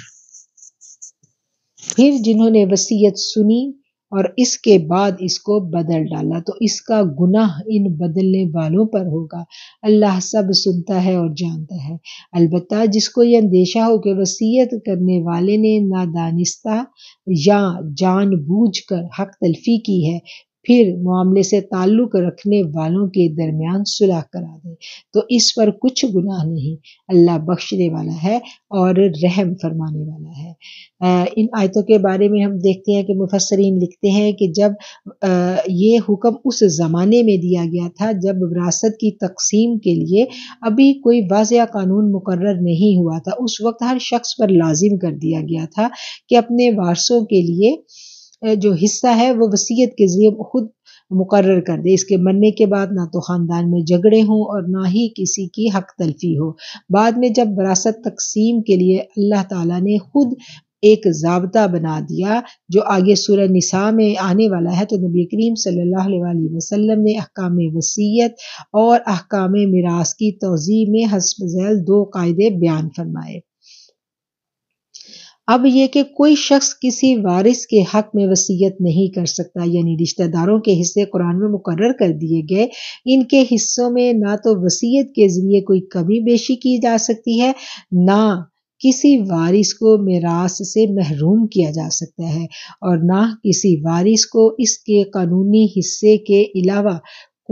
फिर जिन्होंने वसीयत सुनी और इसके बाद इसको बदल डाला तो इसका गुनाह इन बदलने वालों पर होगा अल्लाह सब सुनता है और जानता है अलबत् जिसको यह अंदेशा हो कि वसीयत करने वाले ने नादानिस्ता या जानबूझकर कर हक तलफी की है फिर मामले से ताल्लुक रखने वालों के दरमियान सुलह करा दे तो इस पर कुछ गुनाह नहीं अल्लाह बख्शने वाला है और रहम फरमाने वाला है इन आयतों के बारे में हम देखते हैं कि मुफसरीन लिखते हैं कि जब ये हुक्म उस ज़माने में दिया गया था जब विरासत की तकसीम के लिए अभी कोई वाजिया कानून मुकर नहीं हुआ था उस वक्त हर शख्स पर लाजिम कर दिया गया था कि अपने वारसों के लिए जो हिस्सा है वो वसीयत के ज़रिए खुद मुकर कर दे इसके मरने के बाद ना तो ख़ानदान में झगड़े हों और ना ही किसी की हक तलफी हो बाद में जब वरासत तकसीम के लिए अल्लाह ताला ने खुद एक जबता बना दिया जो आगे सूर निसा में आने वाला है तो नबी करीम सल्लल्लाहु अलैहि वसल्लम ने अहकाम वसीयत और अहकाम मिरास की तोज़ी में हसब झैल दो कायदे बयान फरमाए अब यह कि कोई शख्स किसी वारिस के हक में वसीयत नहीं कर सकता यानी रिश्तेदारों के हिस्से कुरान में मुकर कर दिए गए इनके हिस्सों में ना तो वसीयत के ज़रिए कोई कमी बेशी की जा सकती है ना किसी वारिस को मेरास से महरूम किया जा सकता है और ना किसी वारिस को इसके कानूनी हिस्से के अलावा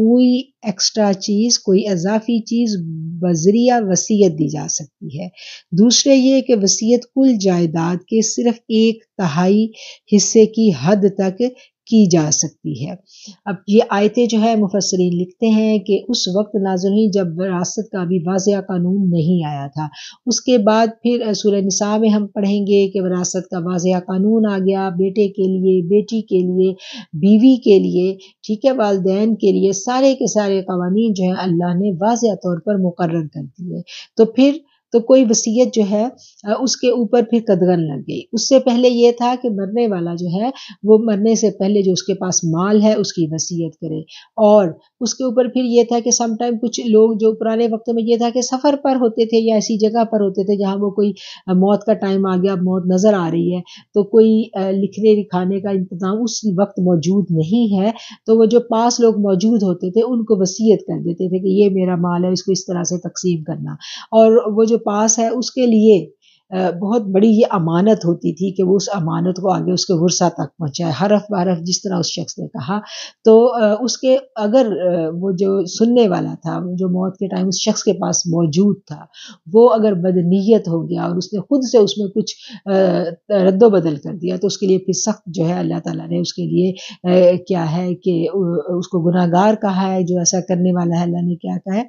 कोई एक्स्ट्रा चीज़ कोई अजाफी चीज़ बजरिया वसीयत दी जा सकती है दूसरे ये कि वसीयत कुल जायदाद के सिर्फ एक तहाई हिस्से की हद तक की जा सकती है अब ये आयतें जो है मुफसरीन लिखते हैं कि उस वक्त नाजुल जब विरासत का भी वाज कानून नहीं आया था उसके बाद फिर सूर्य निसा में हम पढ़ेंगे कि विरासत का वाज कानून आ गया बेटे के लिए बेटी के लिए बीवी के लिए ठीक है वालदेन के लिए सारे के सारे कवानीन जो है अल्लाह ने वाज तौर पर मुकर कर दिए तो फिर तो कोई वसीयत जो है उसके ऊपर फिर कदगन लग गई उससे पहले ये था कि मरने वाला जो है वो मरने से पहले जो उसके पास माल है उसकी वसीयत करे और उसके ऊपर फिर यह था कि समटाइम कुछ लोग जो पुराने वक्त में यह था कि सफ़र पर होते थे या ऐसी जगह पर होते थे जहाँ वो कोई मौत का टाइम आ गया मौत नज़र आ रही है तो कोई लिखने लिखाने का इंतज़ाम उस वक्त मौजूद नहीं है तो वो जो पास लोग मौजूद होते थे उनको वसीयत कर देते थे कि ये मेरा माल है इसको इस तरह से तकसीम करना और वो जो पास है उसके लिए बहुत बड़ी ये अमानत होती थी कि वो उस अमानत को आगे उसके वर्षा तक पहुँचाए हरफ बरफ जिस तरह उस शख्स ने कहा तो उसके अगर वो जो सुनने वाला था जो मौत के टाइम उस शख्स के पास मौजूद था वो अगर बदनीयत हो गया और उसने खुद से उसमें कुछ रद्द बदल कर दिया तो उसके लिए फिर सख्त जो है अल्लाह ताला ने उसके लिए क्या है कि उसको गुनागार कहा है जो ऐसा करने वाला है अल्लाह ने क्या कहा है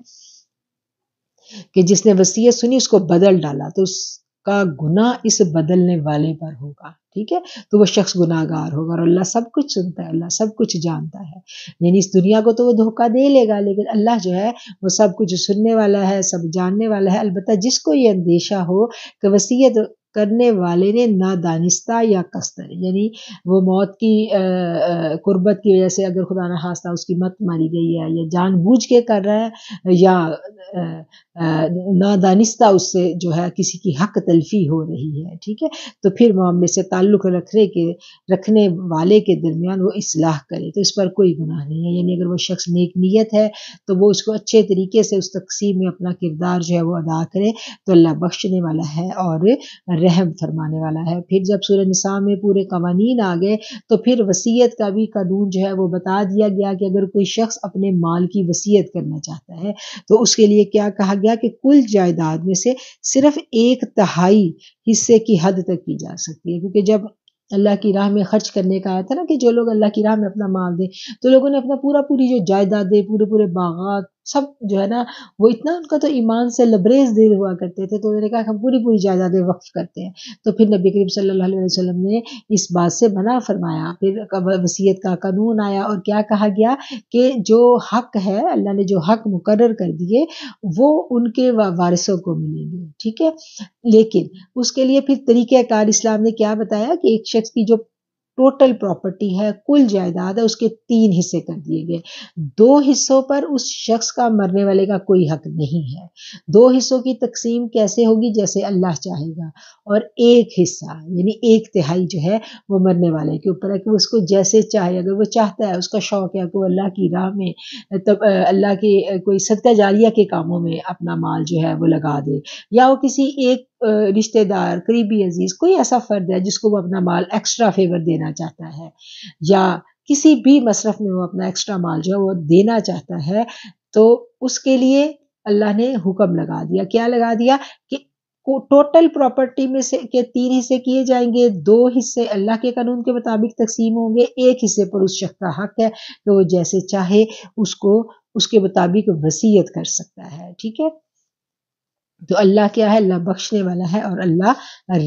कि जिसने वसीयत सुनी उसको बदल डाला तो उसका गुना इस बदलने वाले पर होगा ठीक है तो वो शख्स गुनाहगार होगा और अल्लाह सब कुछ सुनता है अल्लाह सब कुछ जानता है यानी इस दुनिया को तो वो धोखा दे लेगा लेकिन अल्लाह जो है वो सब कुछ सुनने वाला है सब जानने वाला है अलबत्त जिसको ये अंदेशा हो कि वसीयत करने वाले ने ना दानिस्ता या कस्तर यानी वो मौत की कुर्बत की वजह से अगर खुदा ना खास्ता उसकी मत मारी गई है या जानबूझ के कर रहा है या ना दानिस्ता उससे जो है किसी की हक तलफी हो रही है ठीक है तो फिर मामले से ताल्लुक़ रखने के रखने वाले के दरमियान वो इसलाह करे तो इस पर कोई गुनाह नहीं है यानी अगर वो शख्स नेक नीयत है तो वो उसको अच्छे तरीके से उस तकसीम में अपना किरदार जो है वो अदा करे तो अल्लाह बख्शने वाला है और रहम फरमाने वाला है फिर जब सूर्य निसा में पूरे कवानीन आ गए तो फिर वसीयत का भी कानून जो है वो बता दिया गया कि अगर कोई शख्स अपने माल की वसीयत करना चाहता है तो उसके लिए क्या कहा गया कि कुल जायदाद में से सिर्फ एक तहाई हिस्से की हद तक की जा सकती है क्योंकि जब अल्लाह की राह में खर्च करने का आया था ना कि जो लोग अल्लाह की राह में अपना माल दें तो लोगों ने अपना पूरा पूरी जो जायदाद दे पूरे पूरे बागात सब जो है ना वो इतना उनका तो ईमान से लबरेज दिल हुआ करते थे तो उन्होंने कहा हम पूरी पूरी जायदादें वक्फ करते हैं तो फिर नबी करीम सल्लल्लाहु अलैहि वसल्लम ने इस बात से मना फरमाया फिर वसीयत का कानून आया और क्या कहा गया कि जो हक है अल्लाह ने जो हक मुकर कर दिए वो उनके वारिसों को मिलेंगे ठीक है लेकिन उसके लिए फिर तरीक़ार इस्लाम ने क्या बताया कि एक शख्स की जो टोटल प्रॉपर्टी है कुल जायदाद है उसके तीन हिस्से कर दिए गए दो हिस्सों पर उस शख्स का मरने वाले का कोई हक नहीं है दो हिस्सों की तकसीम कैसे होगी जैसे अल्लाह चाहेगा और एक हिस्सा यानी एक तिहाई जो है वो मरने वाले के ऊपर है कि उसको जैसे चाहे अगर वो चाहता है उसका शौक़ है कि वो अल्लाह की राह में तब अल्लाह के कोई सदका जारिया के कामों में अपना माल जो है वो लगा दे या वो किसी एक रिश्तेदार करीबी अजीज़ कोई ऐसा फ़र्द है जिसको वो अपना माल एक्स्ट्रा फेवर देना चाहता है या किसी भी मसरफ में वो अपना एक्स्ट्रा माल जो है वो देना चाहता है तो उसके लिए अल्लाह ने हुक्म लगा दिया क्या लगा दिया कि टोटल प्रॉपर्टी में से के तीन हिस्से किए जाएंगे दो हिस्से अल्लाह के कानून के मुताबिक तकसीम होंगे एक हिस्से पर उस शख्स का हक है कि वो जैसे चाहे उसको उसके मुताबिक वसीयत कर सकता है ठीक है तो अल्लाह क्या है अल्लाह बख्शने वाला है और अल्लाह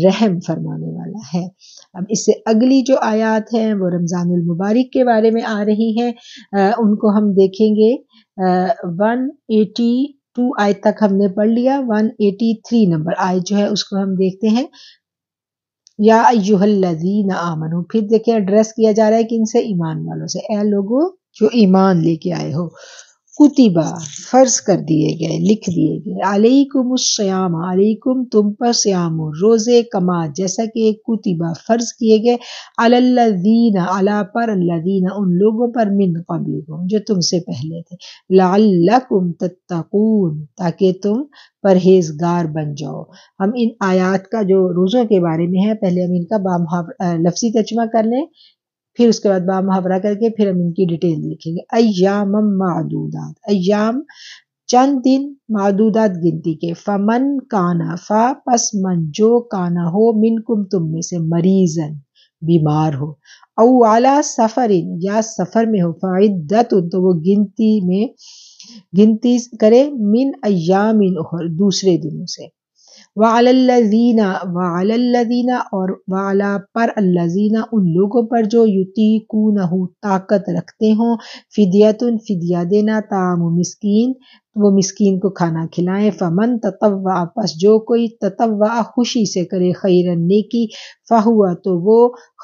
रहम फरमाने वाला है अब इससे अगली जो आयात है वो रमज़ानुल मुबारक के बारे में आ रही आ, उनको हम देखेंगे वन एटी टू आयत तक हमने पढ़ लिया वन एटी थ्री नंबर आय जो है उसको हम देखते हैं या युहल्लजीन आमनु फिर देखिए एड्रेस किया जा रहा है कि इनसे ईमान वालों से ए लोगो जो ईमान लेके आए हो कुतिबा फर्ज कर दिए गए लिख दिए गए अलैकुम श्याम अलैकुम तुम पर श्याम रोज़े कमा जैसा कि कुतिबा फर्ज किए गए अल्लादीन अला पर अल्लादीन उन लोगों पर मिन कबीकुम जो तुमसे पहले थे लाकुम तत्तकून ताकि तुम परहेजगार बन जाओ हम इन आयात का जो रोज़ों के बारे में है पहले हम इनका बाम लफ्सी तजमा कर लें फिर उसके बाद बा मुहावरा करके फिर हम इनकी डिटेल लिखेंगे अयाम मादूदात अयाम चंद दिन मादूदात गिनती के फमन काना फा पस मन जो काना हो मिन कुम तुम में से मरीजन बीमार हो औ आला इन या सफ़र में हो फ़ाइदत तो वो गिनती में गिनती करे मिन अयाम इन दूसरे दिनों से वालीना और वाला पर अल्लाजीना उन लोगों पर जो युति कूनहू ताकत रखते हों फिदियतुन फिदिया देना ताम मस्किन वो मिसकीन को खाना खिलाए फ़मन ततवा पस जो कोई ततवा खुशी से करे खैर नेकी फ़हुआ तो वो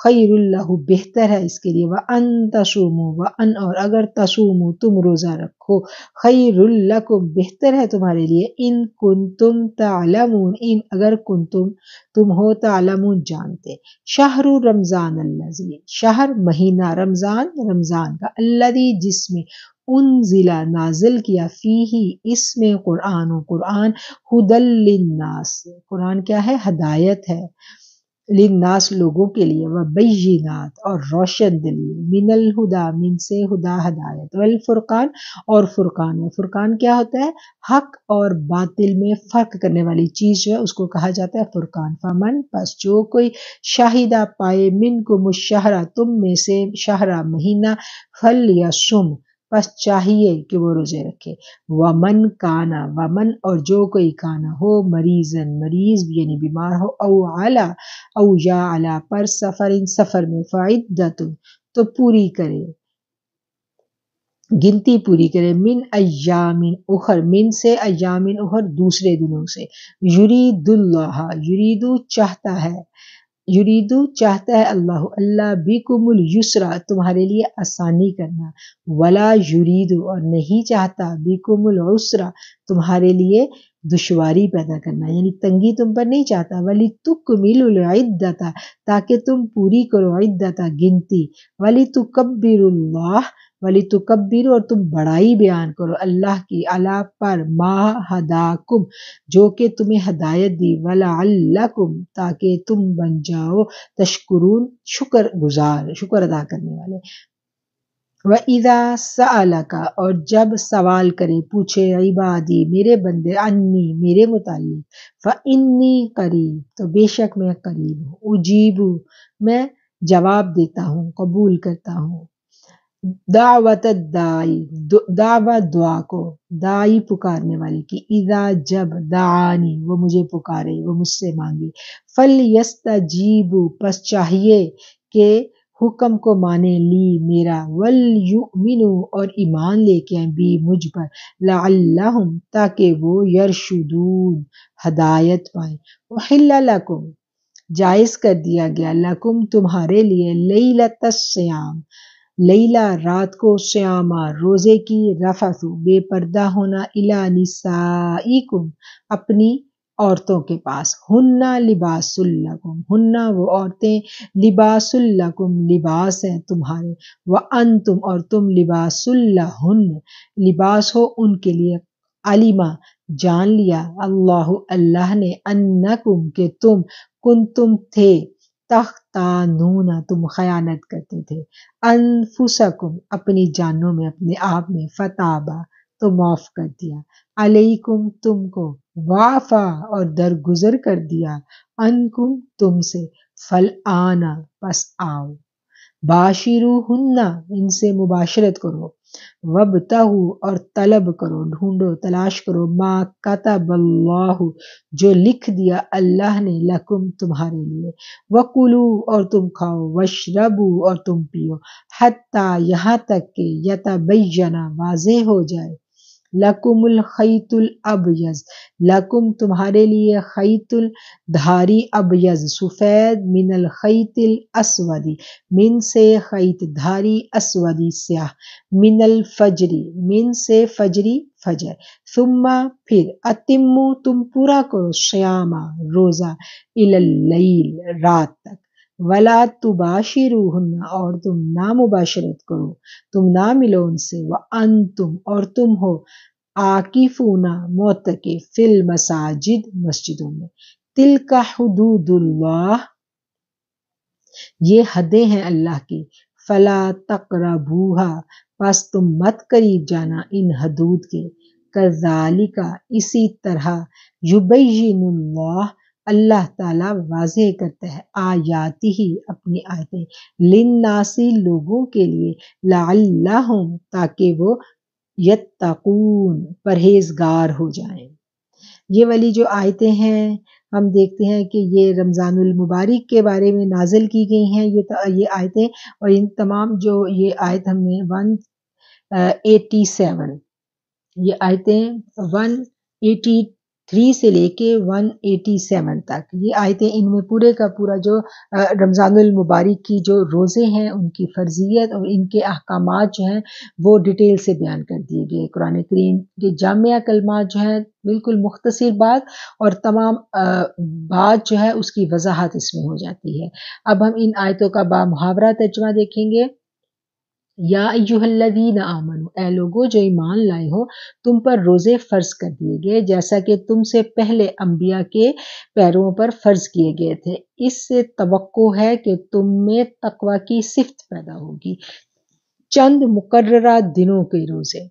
खैरुल्लाह बेहतर है इसके लिए वह अन तसूमो व अन और अगर तसूमो तुम रोज़ा रखो खैरुल्ला को बेहतर है तुम्हारे लिए इन कुन तुम तालमून इन अगर कुन तुम तुम हो तालमून जानते शाहरु रमज़ान अल्लाजी शहर महीना रमज़ान रमज़ान का अल्लादी जिसमें उन ज़िला नाजिल किया फ़ी ही इसमें क़ुरान क़ुरान हदलनास कुरान क्या है हदायत है लिन्नास लोगों के लिए वह बैनात और रोशन दलील मिनल हुदा मिन से हुदा हदायत वल फुरकान और फुरकान है फुरकान क्या होता है हक और बातिल में फ़र्क करने वाली चीज़ जो है उसको कहा जाता है फुरकान फमन पस जो कोई शाहिदा पाए मिन को मुशहरा तुम में से शाहरा महीना फल या सुम बस चाहिए कि वो रोज़े रखे वमन काना वमन और जो कोई काना हो मरीजन मरीज यानी बीमार हो औ आला औ या आला पर सफ़र इन सफ़र में तुम तो पूरी करे गिनती पूरी करे मिन अयामिन उखर मिन से अयामिन उखर दूसरे दिनों से युरीदुल्लाह युरीदु चाहता है यूरीदु चाहता है अल्लाह अल्लाह बिकुमुल युसरा तुम्हारे लिए आसानी करना वला यूरीदु और नहीं चाहता बिकुमुल उसरा तुम्हारे लिए दुश्वारी पैदा करना यानी तंगी तुम पर नहीं चाहता वाली तुक मिलदाता ताकि तुम पूरी करो इद्दता गिनती वली तुकबिरल्लाह वली तो कब्बिर और तुम बड़ाई बयान करो अल्लाह की अला पर मा हदाकुम जो कि तुम्हें हदायत दी वला अल्लाकुम ताकि तुम बन जाओ तशकुरून शुक्र गुजार शुक्र अदा करने वाले व इदा सला का और जब सवाल करे पूछे इबादी मेरे बंदे अन्नी मेरे मुतालिक फ इन्नी करीब तो बेशक मैं करीब हूँ उजीबू मैं जवाब देता हूँ कबूल करता हूँ दावत दाई दावा दुआ को दाई पुकारने वाली की इदा जब दानी वो मुझे पुकारे वो मुझसे मांगे फल यस्ता जीबू पस चाहिए के हुक्म को माने ली मेरा वल यू मिनू और ईमान लेके आए बी मुझ पर लाल्लाहुम ताकि वो यरशुदून हदायत पाए वहिल्लाकुम जायज़ कर दिया गया लकुम तुम्हारे लिए लई लतस्याम लैला रात को श्यामा रोज़े की रफसु बेपर्दा होना इला निसाईकुम अपनी औरतों के पास हुन्ना लिबासुल्लकुम हुन्ना वो औरतें लिबासुल्लकुम लिबास हैं तुम्हारे व अन तुम और तुम लिबासुल्लहन लिबास हो उनके लिए अलीमा जान लिया अल्लाह अल्लाह ने अन्नकुम के तुम कुन तुम थे नूना तुम खयानत करते थे अनफुसकुम अपनी जानों में अपने आप में फताबा तो माफ कर दिया अलैकुम तुमको वाफा और दरगुजर कर दिया अनकुम तुमसे फल आना बस आओ बाशिरु हन्ना इनसे मुबाशरत करो तहु और तलब करो ढूंढो तलाश करो मा कतबल्लाहु जो लिख दिया अल्लाह ने लकुम तुम्हारे लिए वकुलू और तुम खाओ वशरबू और तुम पियो हत्ता यहाँ तक के यतबैना वाजे हो जाए लकुमुल खैतुल अबयज लकुम तुम्हारे लिए खैतुल धारी अबयज सफ़ेद मिनल खैतिल असवदी मिन से खैत धारी असवदी स्याह मिनल फजरी मिन से फजरी फजर सुम्मा फिर अतिम्मू तुम पूरा करो श्यामा रोज़ा इलल रात तक वला तो बाशिरूहन्ना और तुम ना मुबाशरत करो तुम ना मिलो उनसे वह अन तुम और तुम हो आकिफूना मोत के फिल मसाजिद मस्जिदों में तिल का हदूदुल्लाह ये हदें हैं अल्लाह की फला तकरबूहा बस तुम मत करीब जाना इन हदूद के कजालिका इसी तरह युबैनुल्लाह अल्लाह ताला वाजे करता है आयाती ही अपनी आयतें लिन्नासी लोगों के लिए लाल्लाहम ताकि वो यत्तकून परहेजगार हो जाएं ये वाली जो आयतें हैं हम देखते हैं कि ये रमज़ानुल मुबारक के बारे में नाजिल की गई हैं ये ये आयतें और इन तमाम जो ये आयत हमने वन एटी सेवन ये आयतें वन एटी थ्री से लेके वन एटी सेवन तक ये आयतें इनमें पूरे का पूरा जो रमज़ानमबारक की जो रोज़े हैं उनकी फ़र्जियत और इनके अहकाम जो हैं वो डिटेल से बयान कर दिए गए कुरान करीम के जामिया कलमा जो हैं बिल्कुल मुख्तर बात और तमाम बात जो है उसकी वजाहत इसमें हो जाती है अब हम इन आयतों का बा मुहावरा तर्जमा देखेंगे या युहल्लदीन आमन ए लोगो जो ईमान लाए हो तुम पर रोज़े फ़र्ज कर दिए गए जैसा कि तुमसे पहले अंबिया के पैरों पर फ़र्ज किए गए थे इससे तो है कि तुम में तकवा की सिफत पैदा होगी चंद मुकर्रा दिनों के रोज़े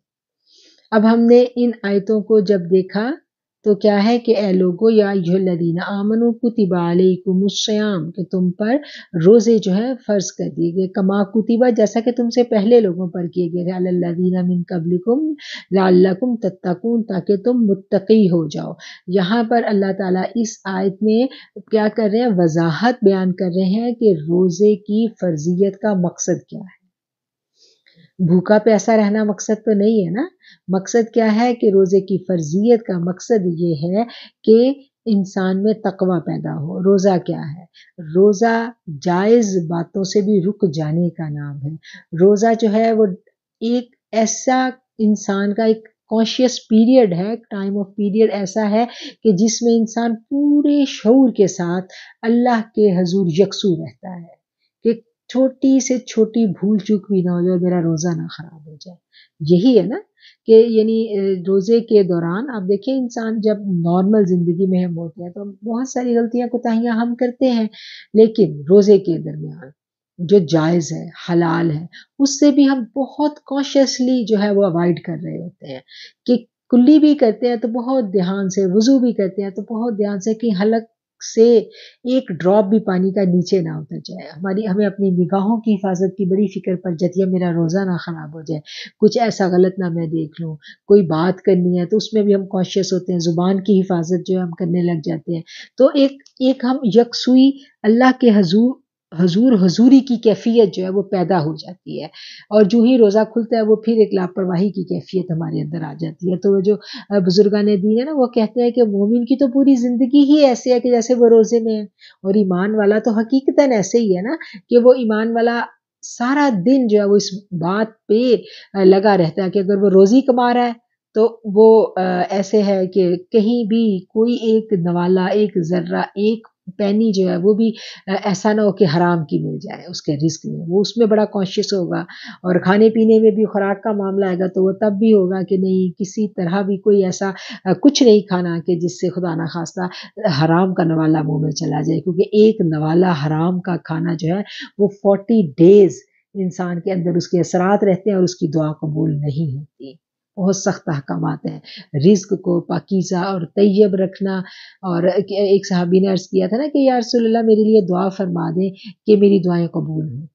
अब हमने इन आयतों को जब देखा तो क्या है कि ए लोगो या युहलदीना आमनो कुतिबा अलैकुमुस्सयाम कि तुम पर रोज़े जो है फ़र्ज़ कर दिए गए कमा कुतिबा जैसा कि तुमसे पहले लोगों पर किए गए अल्लादीना मिन कबलिकुम लाकुम तत्तकून ताकि तुम मुत्तकी हो जाओ यहाँ पर अल्लाह ताला इस आयत में क्या कर रहे हैं वजाहत बयान कर रहे हैं कि रोज़े की फ़र्जियत का मकसद क्या है भूखा प्यासा रहना मकसद तो नहीं है ना मकसद क्या है कि रोज़े की फर्जियत का मकसद ये है कि इंसान में तकवा पैदा हो रोज़ा क्या है रोज़ा जायज़ बातों से भी रुक जाने का नाम है रोज़ा जो है वो एक ऐसा इंसान का एक कॉन्शियस पीरियड है टाइम ऑफ पीरियड ऐसा है कि जिसमें इंसान पूरे शूर के साथ अल्लाह के हजूर यकसू रहता है कि छोटी से छोटी भूल चूक भी ना हो जाए और मेरा रोज़ा ना ख़राब हो जाए यही है ना कि यानी रोज़े के दौरान आप देखिए इंसान जब नॉर्मल ज़िंदगी में हम होते हैं तो बहुत सारी गलतियाँ कोताहियाँ हम करते हैं लेकिन रोज़े के दरमियान जो जायज़ है हलाल है उससे भी हम बहुत कॉशियसली जो है वो अवॉइड कर रहे होते हैं कि कुल्ली भी करते हैं तो बहुत ध्यान से वज़ू भी करते हैं तो बहुत ध्यान से कि हलक से एक ड्रॉप भी पानी का नीचे ना उतर जाए हमारी हमें अपनी निगाहों की हिफाजत की बड़ी फिक्र पर जतिया मेरा रोज़ा ना ख़राब हो जाए कुछ ऐसा गलत ना मैं देख लूँ कोई बात करनी है तो उसमें भी हम कॉशियस होते हैं ज़ुबान की हिफाजत जो है हम करने लग जाते हैं तो एक एक हम यकसुई अल्लाह के हजूर हजूर हजूरी की कैफियत जो है वो पैदा हो जाती है और जो ही रोज़ा खुलता है वो फिर एक लापरवाही की कैफियत हमारे अंदर आ जाती है तो जो बुजुर्गान दीन है ना वो कहते हैं कि मोमिन की तो पूरी ज़िंदगी ही ऐसे है कि जैसे वो रोज़े में है और ईमान वाला तो हकीकता ऐसे ही है ना कि वो ईमान वाला सारा दिन जो है वो इस बात पे लगा रहता है कि अगर वो रोज़ी कमा रहा है तो वो ऐसे है कि कहीं भी कोई एक नवाला एक ज़र्रा एक पैनी जो है वो भी ऐसा ना हो कि हराम की मिल जाए उसके रिस्क में वो उसमें बड़ा कॉन्शियस होगा और खाने पीने में भी खुराक का मामला आएगा तो वो तब भी होगा कि नहीं किसी तरह भी कोई ऐसा कुछ नहीं खाना कि जिससे खुदा ना खास्ता हराम का नवाला मुँह में चला जाए क्योंकि एक नवाला हराम का खाना जो है वो फोर्टी डेज़ इंसान के अंदर उसके असरात रहते हैं और उसकी दुआ कबूल नहीं होती बहुत सख्त अहकाम हैं रिस्क को पाकिज़ा और तयब रखना और एक सहाबी ने अर्ज़ किया था ना कि यारसोल्ला मेरे लिए दुआ फरमा दें कि मेरी दुआएँ कबूल हों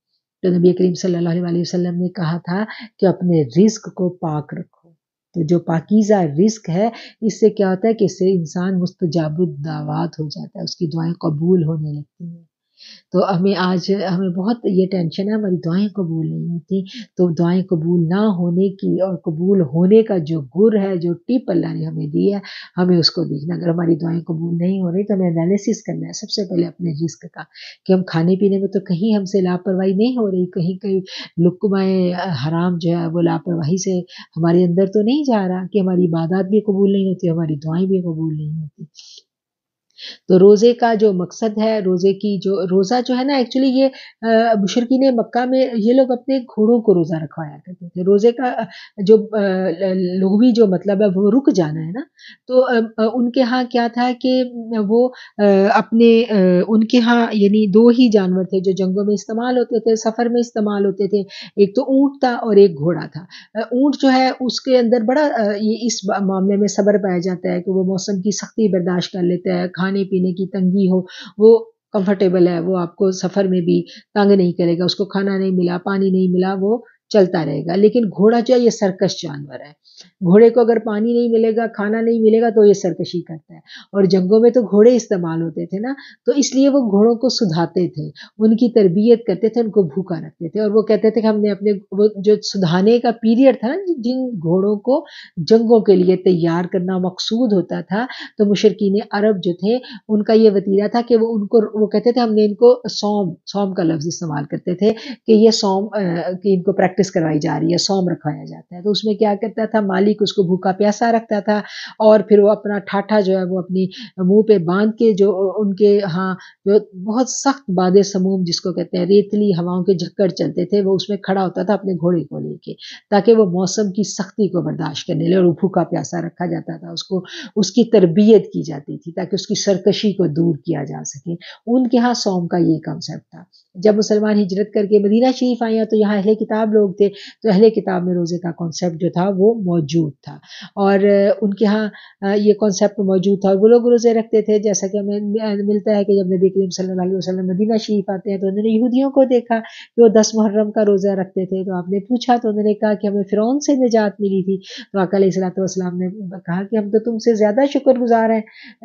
तो नबी करीम सल्लल्लाहु अलैहि वसल्लम ने कहा था कि अपने रिस्क को पाक रखो तो जो पाकिज़ा रिस्क है इससे क्या होता है कि इससे इंसान मुस्तजाब दावात हो जाता है उसकी दुआएं कबूल होने लगती हैं तो हमें आज हमें बहुत ये टेंशन है हमारी दुआएं कबूल नहीं होती तो दुआएं कबूल ना होने की और कबूल होने का जो गुर है जो टिप अल्लाह ने हमें दी है हमें उसको देखना अगर हमारी दुआएं कबूल नहीं हो रही तो हमें एनालिसिस करना है सबसे पहले अपने रिस्क का कि हम खाने पीने में तो कहीं हमसे लापरवाही नहीं हो रही कहीं कहीं लुकमाए हराम जो है वो लापरवाही से हमारे अंदर तो नहीं जा रहा कि हमारी इबादत भी कबूल नहीं होती हमारी दुआएँ भी कबूल नहीं होती तो रोज़े का जो मकसद है रोज़े की जो रोज़ा जो है ना एक्चुअली ये ने मक्का में ये लोग अपने घोड़ों को रोज़ा रखवाया करते थे रोज़े का जो लोगवी जो मतलब है वो रुक जाना है ना तो उनके यहाँ क्या था कि वो अपने उनके यहाँ यानी दो ही जानवर थे जो जंगों में इस्तेमाल होते थे सफ़र में इस्तेमाल होते थे एक तो ऊँट था और एक घोड़ा था ऊँट जो है उसके अंदर बड़ा ये इस मामले में सब्र पाया जाता है कि वो मौसम की सख्ती बर्दाश्त कर लेता है खाने खाने पीने की तंगी हो वो कंफर्टेबल है वो आपको सफ़र में भी तंग नहीं करेगा उसको खाना नहीं मिला पानी नहीं मिला वो चलता रहेगा लेकिन घोड़ा जो है ये सरकस जानवर है घोड़े को अगर पानी नहीं मिलेगा खाना नहीं मिलेगा तो ये सरकशी करता है और जंगों में तो घोड़े इस्तेमाल होते थे ना तो इसलिए वो घोड़ों को सुधाते थे उनकी तरबियत करते थे उनको भूखा रखते थे और वो कहते थे कि हमने अपने वो जो सुधाने का पीरियड था ना जिन घोड़ों को जंगों के लिए तैयार करना मकसूद होता था तो मुशरकिन अरब जो थे उनका ये वतीरा था कि वो उनको वो कहते थे हमने इनको सोम सोम का लफ्ज़ इस्तेमाल करते थे कि ये सोम इनको प्रैक्टिस करवाई जा रही है सोम रखवाया जाता है तो उसमें क्या करता था मालिक उसको भूखा प्यासा रखता था और फिर वो अपना ठाठा जो है वो अपनी मुंह पे बांध के जो उनके हाँ जो बहुत सख्त बाद समूह जिसको कहते हैं रेतली हवाओं के झक्कर चलते थे वो उसमें खड़ा होता था अपने घोड़े को लेके ताकि वो मौसम की सख्ती को बर्दाश्त करने लगे और भूखा प्यासा रखा जाता था उसको उसकी तरबियत की जाती थी ताकि उसकी सरकशी को दूर किया जा सके उनके यहाँ सोम का ये कंसेप्ट था जब मुसलमान हिजरत करके मदीना शरीफ आया तो यहाँ अहले किताब लोग थे तो अहले किताब में रोज़े का कॉन्सेप्ट जो था वो मौजूद मौजूद था और उनके यहाँ ये कॉन्सेप्ट मौजूद था और वो लोग रोज़े रखते थे जैसा कि हमें मिलता है कि जब नबी करीम सल्लल्लाहु वसल्लम मदीना शरीफ आते हैं तो उन्होंने यहूदियों को देखा कि वो दस मुहर्रम का रोज़ा रखते थे तो आपने पूछा तो उन्होंने कहा कि हमें फ़िरौन से निजात मिली थी तो अकलाम ने कहा कि हम तो तुमसे ज़्यादा शुक्रगुजार हैं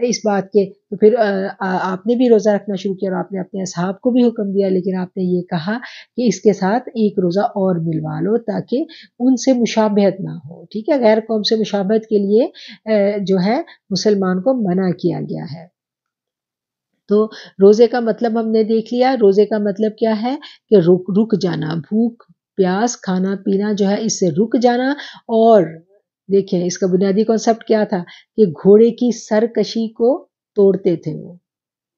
इस बात के तो फिर आपने भी रोज़ा रखना शुरू किया और आपने अपने असहाब को भी हुक्म दिया लेकिन आपने ये कहा कि इसके साथ एक रोज़ा और मिलवा लो ताकि उनसे मुशाबहत ना हो ठीक है गैर कौम से मुशाबत के लिए जो है मुसलमान को मना किया गया है तो रोज़े का मतलब हमने देख लिया रोज़े का मतलब क्या है कि रुक रुक जाना भूख प्यास खाना पीना जो है इससे रुक जाना और देखें इसका बुनियादी कॉन्सेप्ट क्या था कि घोड़े की सरकशी को तोड़ते थे वो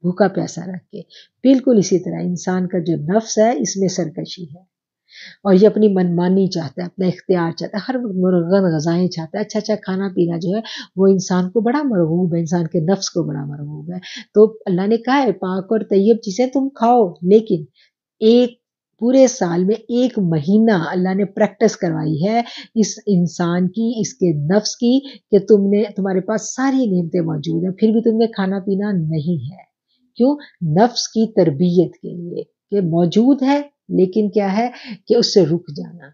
भूखा प्यासा रख के बिल्कुल इसी तरह इंसान का जो नफ्स है इसमें सरकशी है और ये अपनी मनमानी चाहता है अपना इख्तियार चाहता है हर वक्त मुर्गन गजाएं चाहता है अच्छा अच्छा खाना पीना जो है वो इंसान को बड़ा मरगूब है इंसान के नफ्स को बड़ा मरगूब है तो अल्लाह ने कहा है पाक और तयब चीज़ें तुम खाओ लेकिन एक पूरे साल में एक महीना अल्लाह ने प्रैक्टिस करवाई है इस इंसान की इसके नफ्स की कि तुमने तुम्हारे पास सारी नियमतें मौजूद हैं फिर भी तुमने खाना पीना नहीं है क्यों नफ्स की तरबियत के लिए कि मौजूद है लेकिन क्या है कि उससे रुक जाना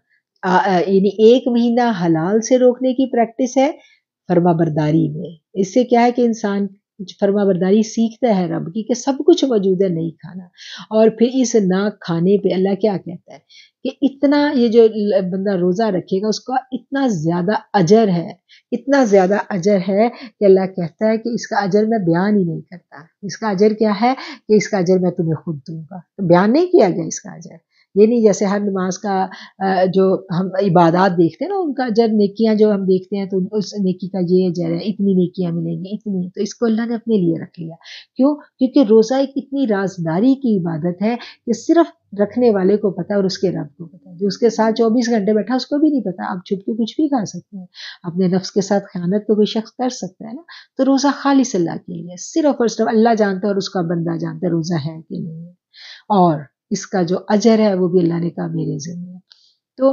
यानी एक महीना हलाल से रोकने की प्रैक्टिस है फर्मा बरदारी में इससे क्या है कि इंसान फर्मा बरदारी सीखता है रब की कि सब कुछ मौजूद है नहीं खाना और फिर इस ना खाने पे अल्लाह क्या कहता है कि इतना ये जो बंदा रोज़ा रखेगा उसका इतना ज़्यादा अजर है इतना ज़्यादा अजर है कि अल्लाह कहता है कि इसका अजर मैं बयान ही नहीं करता इसका अजर क्या है कि इसका अजर मैं तुम्हें खुद दूंगा तो बयान नहीं किया गया इसका अजर ये नहीं जैसे हर नमाज का जो हम इबादत देखते हैं ना उनका जब नेकियां जो हम देखते हैं तो उस नेकी का ये जर है इतनी नेकियां मिलेंगी इतनी तो इसको अल्लाह ने अपने लिए रख लिया क्यों क्योंकि रोज़ा एक इतनी राजदारी की इबादत है कि सिर्फ रखने वाले को पता और उसके रब को पता जो उसके साथ चौबीस घंटे बैठा उसको भी नहीं पता आप छुप के कुछ भी खा सकते हैं अपने नफ्स के साथ ख्यानत तो कोई शख्स कर सकता है ना तो रोज़ा खालिश अल्लाह के लिए सिर्फ और सिर्फ अल्लाह जानता है और उसका बंदा जानता है रोज़ा है कि नहीं है और इसका जो अजर है वो भी अल्लाह ने कहा मेरे ज़रिए तो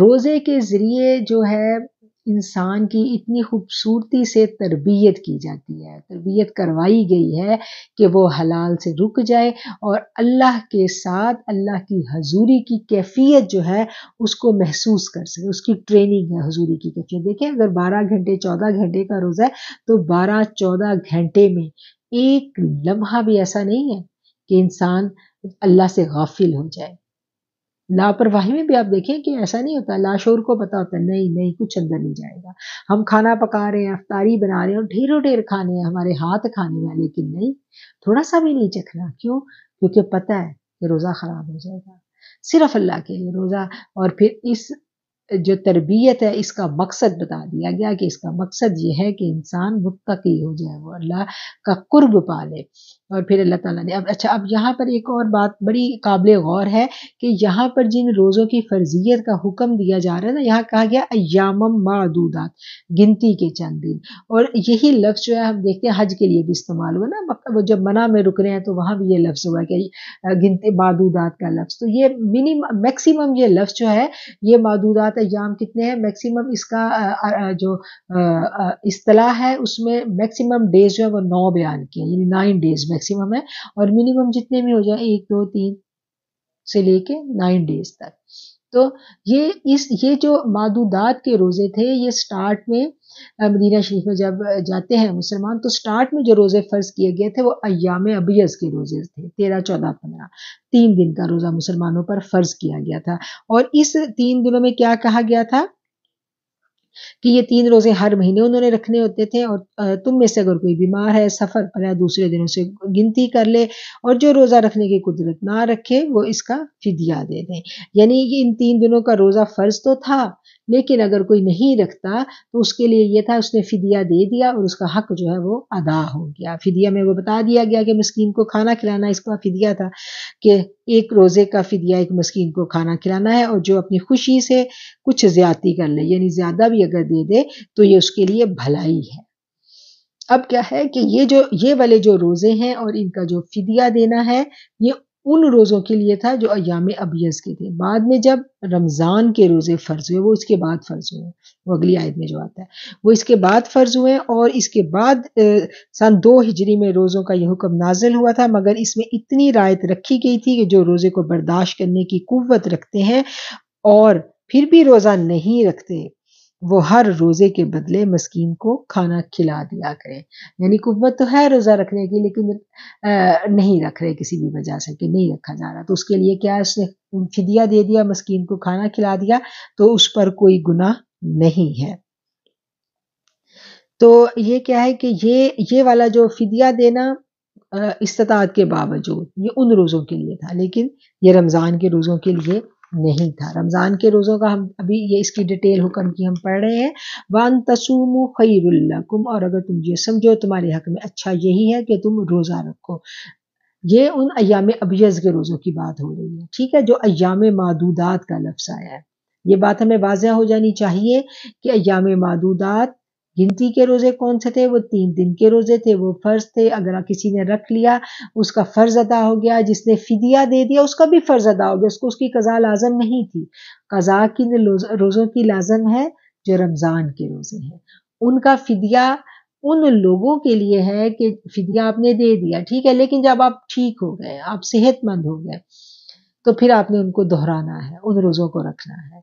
रोज़े के ज़रिए जो है इंसान की इतनी खूबसूरती से तरबियत की जाती है तरबियत करवाई गई है कि वो हलाल से रुक जाए और अल्लाह के साथ अल्लाह की हजूरी की कैफियत जो है उसको महसूस कर सके उसकी ट्रेनिंग है हजूरी की कैफियत देखिए अगर 12 घंटे 14 घंटे का रोज़ा है तो 12-14 घंटे में एक लम्हा भी ऐसा नहीं है कि इंसान अल्लाह से गाफिल हो जाए लापरवाही में भी आप देखें कि ऐसा नहीं होता लाशोर को पता होता नहीं नहीं कुछ अंदर नहीं जाएगा हम खाना पका रहे हैं अफ्तारी बना रहे हैं और ढेरों ढेर खाने हैं हमारे हाथ खाने वाले कि नहीं थोड़ा सा भी नहीं चखना क्यों क्योंकि पता है कि रोज़ा ख़राब हो जाएगा सिर्फ अल्लाह के लिए रोज़ा और फिर इस जो तरबियत है इसका मकसद बता दिया गया कि इसका मकसद ये है कि इंसान मुतकी हो जाए वो अल्लाह का कुर्ब पाले और फिर अल्लाह ताला ने अब अच्छा अब यहाँ पर एक और बात बड़ी काबिल गौर है कि यहाँ पर जिन रोज़ों की फर्जियत का हुक्म दिया जा रहा है ना यहाँ कहा गया अयाम मदूदात गिनती के चंद दिन और यही लफ्ज़ जो है हम देखते हैं हज के लिए भी इस्तेमाल हुआ ना वो मतलब जब मना में रुक रहे हैं तो वहाँ भी ये लफ्ज़ हुआ कि गिनती मदूदात का लफ्ज़ तो ये मिनिमम मैक्सिमम ये लफ्ज़ जो है ये मदूदात अयाम कितने हैं मैक्सिमम इसका जो अ, है उसमें मैक्सिमम डेज जो है वो नौ बयान किए यानी नाइन डेज में मैक्सिमम है और मिनिमम जितने भी हो जाए एक दो तीन से लेके नाइन डेज तक तो ये इस ये जो मादूदात के रोज़े थे ये स्टार्ट में मदीना शरीफ में जब जाते हैं मुसलमान तो स्टार्ट में जो रोज़े फ़र्ज किए गए थे वो अयाम अबियज़ के रोज़े थे तेरह चौदह पंद्रह तीन दिन का रोज़ा मुसलमानों पर फ़र्ज किया गया था और इस तीन दिनों में क्या कहा गया था कि ये तीन रोज़े हर महीने उन्होंने रखने होते थे और तुम में से अगर कोई बीमार है सफ़र पर है दूसरे दिनों से गिनती कर ले और जो रोज़ा रखने की कुदरत ना रखे वो इसका फिदिया दे दें यानी कि इन तीन दिनों का रोज़ा फ़र्ज़ तो था लेकिन अगर कोई नहीं रखता तो उसके लिए यह था उसने फिदिया दे दिया और उसका हक जो है वो अदा हो गया फिदिया में वो बता दिया गया कि मस्किन को खाना खिलाना इसका फिदिया था कि एक रोज़े का फिदिया एक मस्किन को खाना खिलाना है और जो अपनी खुशी से कुछ ज़्यादती कर ले यानी ज़्यादा भी अगर दे दे तो ये उसके लिए भलाई है अब क्या है कि ये जो ये वाले जो रोज़े हैं और इनका जो फिदिया देना है ये उन रोज़ों के लिए था जो अयाम अबियस के थे बाद में जब रमज़ान के रोज़े फ़र्ज हुए वो इसके बाद फ़र्ज हुए वो अगली आयत में जो आता है वो इसके बाद फ़र्ज हुए और इसके बाद सन दो हिजरी में रोज़ों का यह हुक्म नाजिल हुआ था मगर इसमें इतनी रायत रखी गई थी कि जो रोज़े को बर्दाश्त करने की कुत रखते हैं और फिर भी रोज़ा नहीं रखते वो हर रोज़े के बदले मस्किन को खाना खिला दिया करें यानी कुत तो है रोज़ा रखने की लेकिन आ, नहीं रख रहे किसी भी वजह से कि नहीं रखा जा रहा तो उसके लिए क्या उसने फिदिया दे दिया मस्किन को खाना खिला दिया तो उस पर कोई गुना नहीं है तो ये क्या है कि ये ये वाला जो फिदिया देना इस्तात के बावजूद ये उन रोज़ों के लिए था लेकिन ये रमज़ान के रोज़ों के लिए नहीं था रमज़ान के रोज़ों का हम अभी ये इसकी डिटेल हुक्म की हम पढ़ रहे हैं वन तसूम खैरकुम और अगर तुम ये समझो तुम्हारे हक में अच्छा यही है कि तुम रोज़ा रखो ये उन अयाम अबियज़ के रोज़ों की बात हो रही है ठीक है जो अयाम मादूदात का लफ्स आया है ये बात हमें वाजह हो जानी चाहिए कि अयाम मादूदात गिनती के रोजे कौन से थे वो तीन दिन के रोजे थे वो फर्ज थे अगर किसी ने रख लिया उसका फर्ज अदा हो गया जिसने फिदिया दे दिया उसका भी फर्ज अदा हो गया उसको उसकी कजा लाजम नहीं थी कजा की रोजों की लाजम है जो रमजान के रोजे हैं उनका फिदिया उन लोगों के लिए है कि फिदिया आपने दे दिया ठीक है लेकिन जब आप ठीक हो गए आप सेहतमंद हो गए तो फिर आपने उनको दोहराना है उन रोजों को रखना है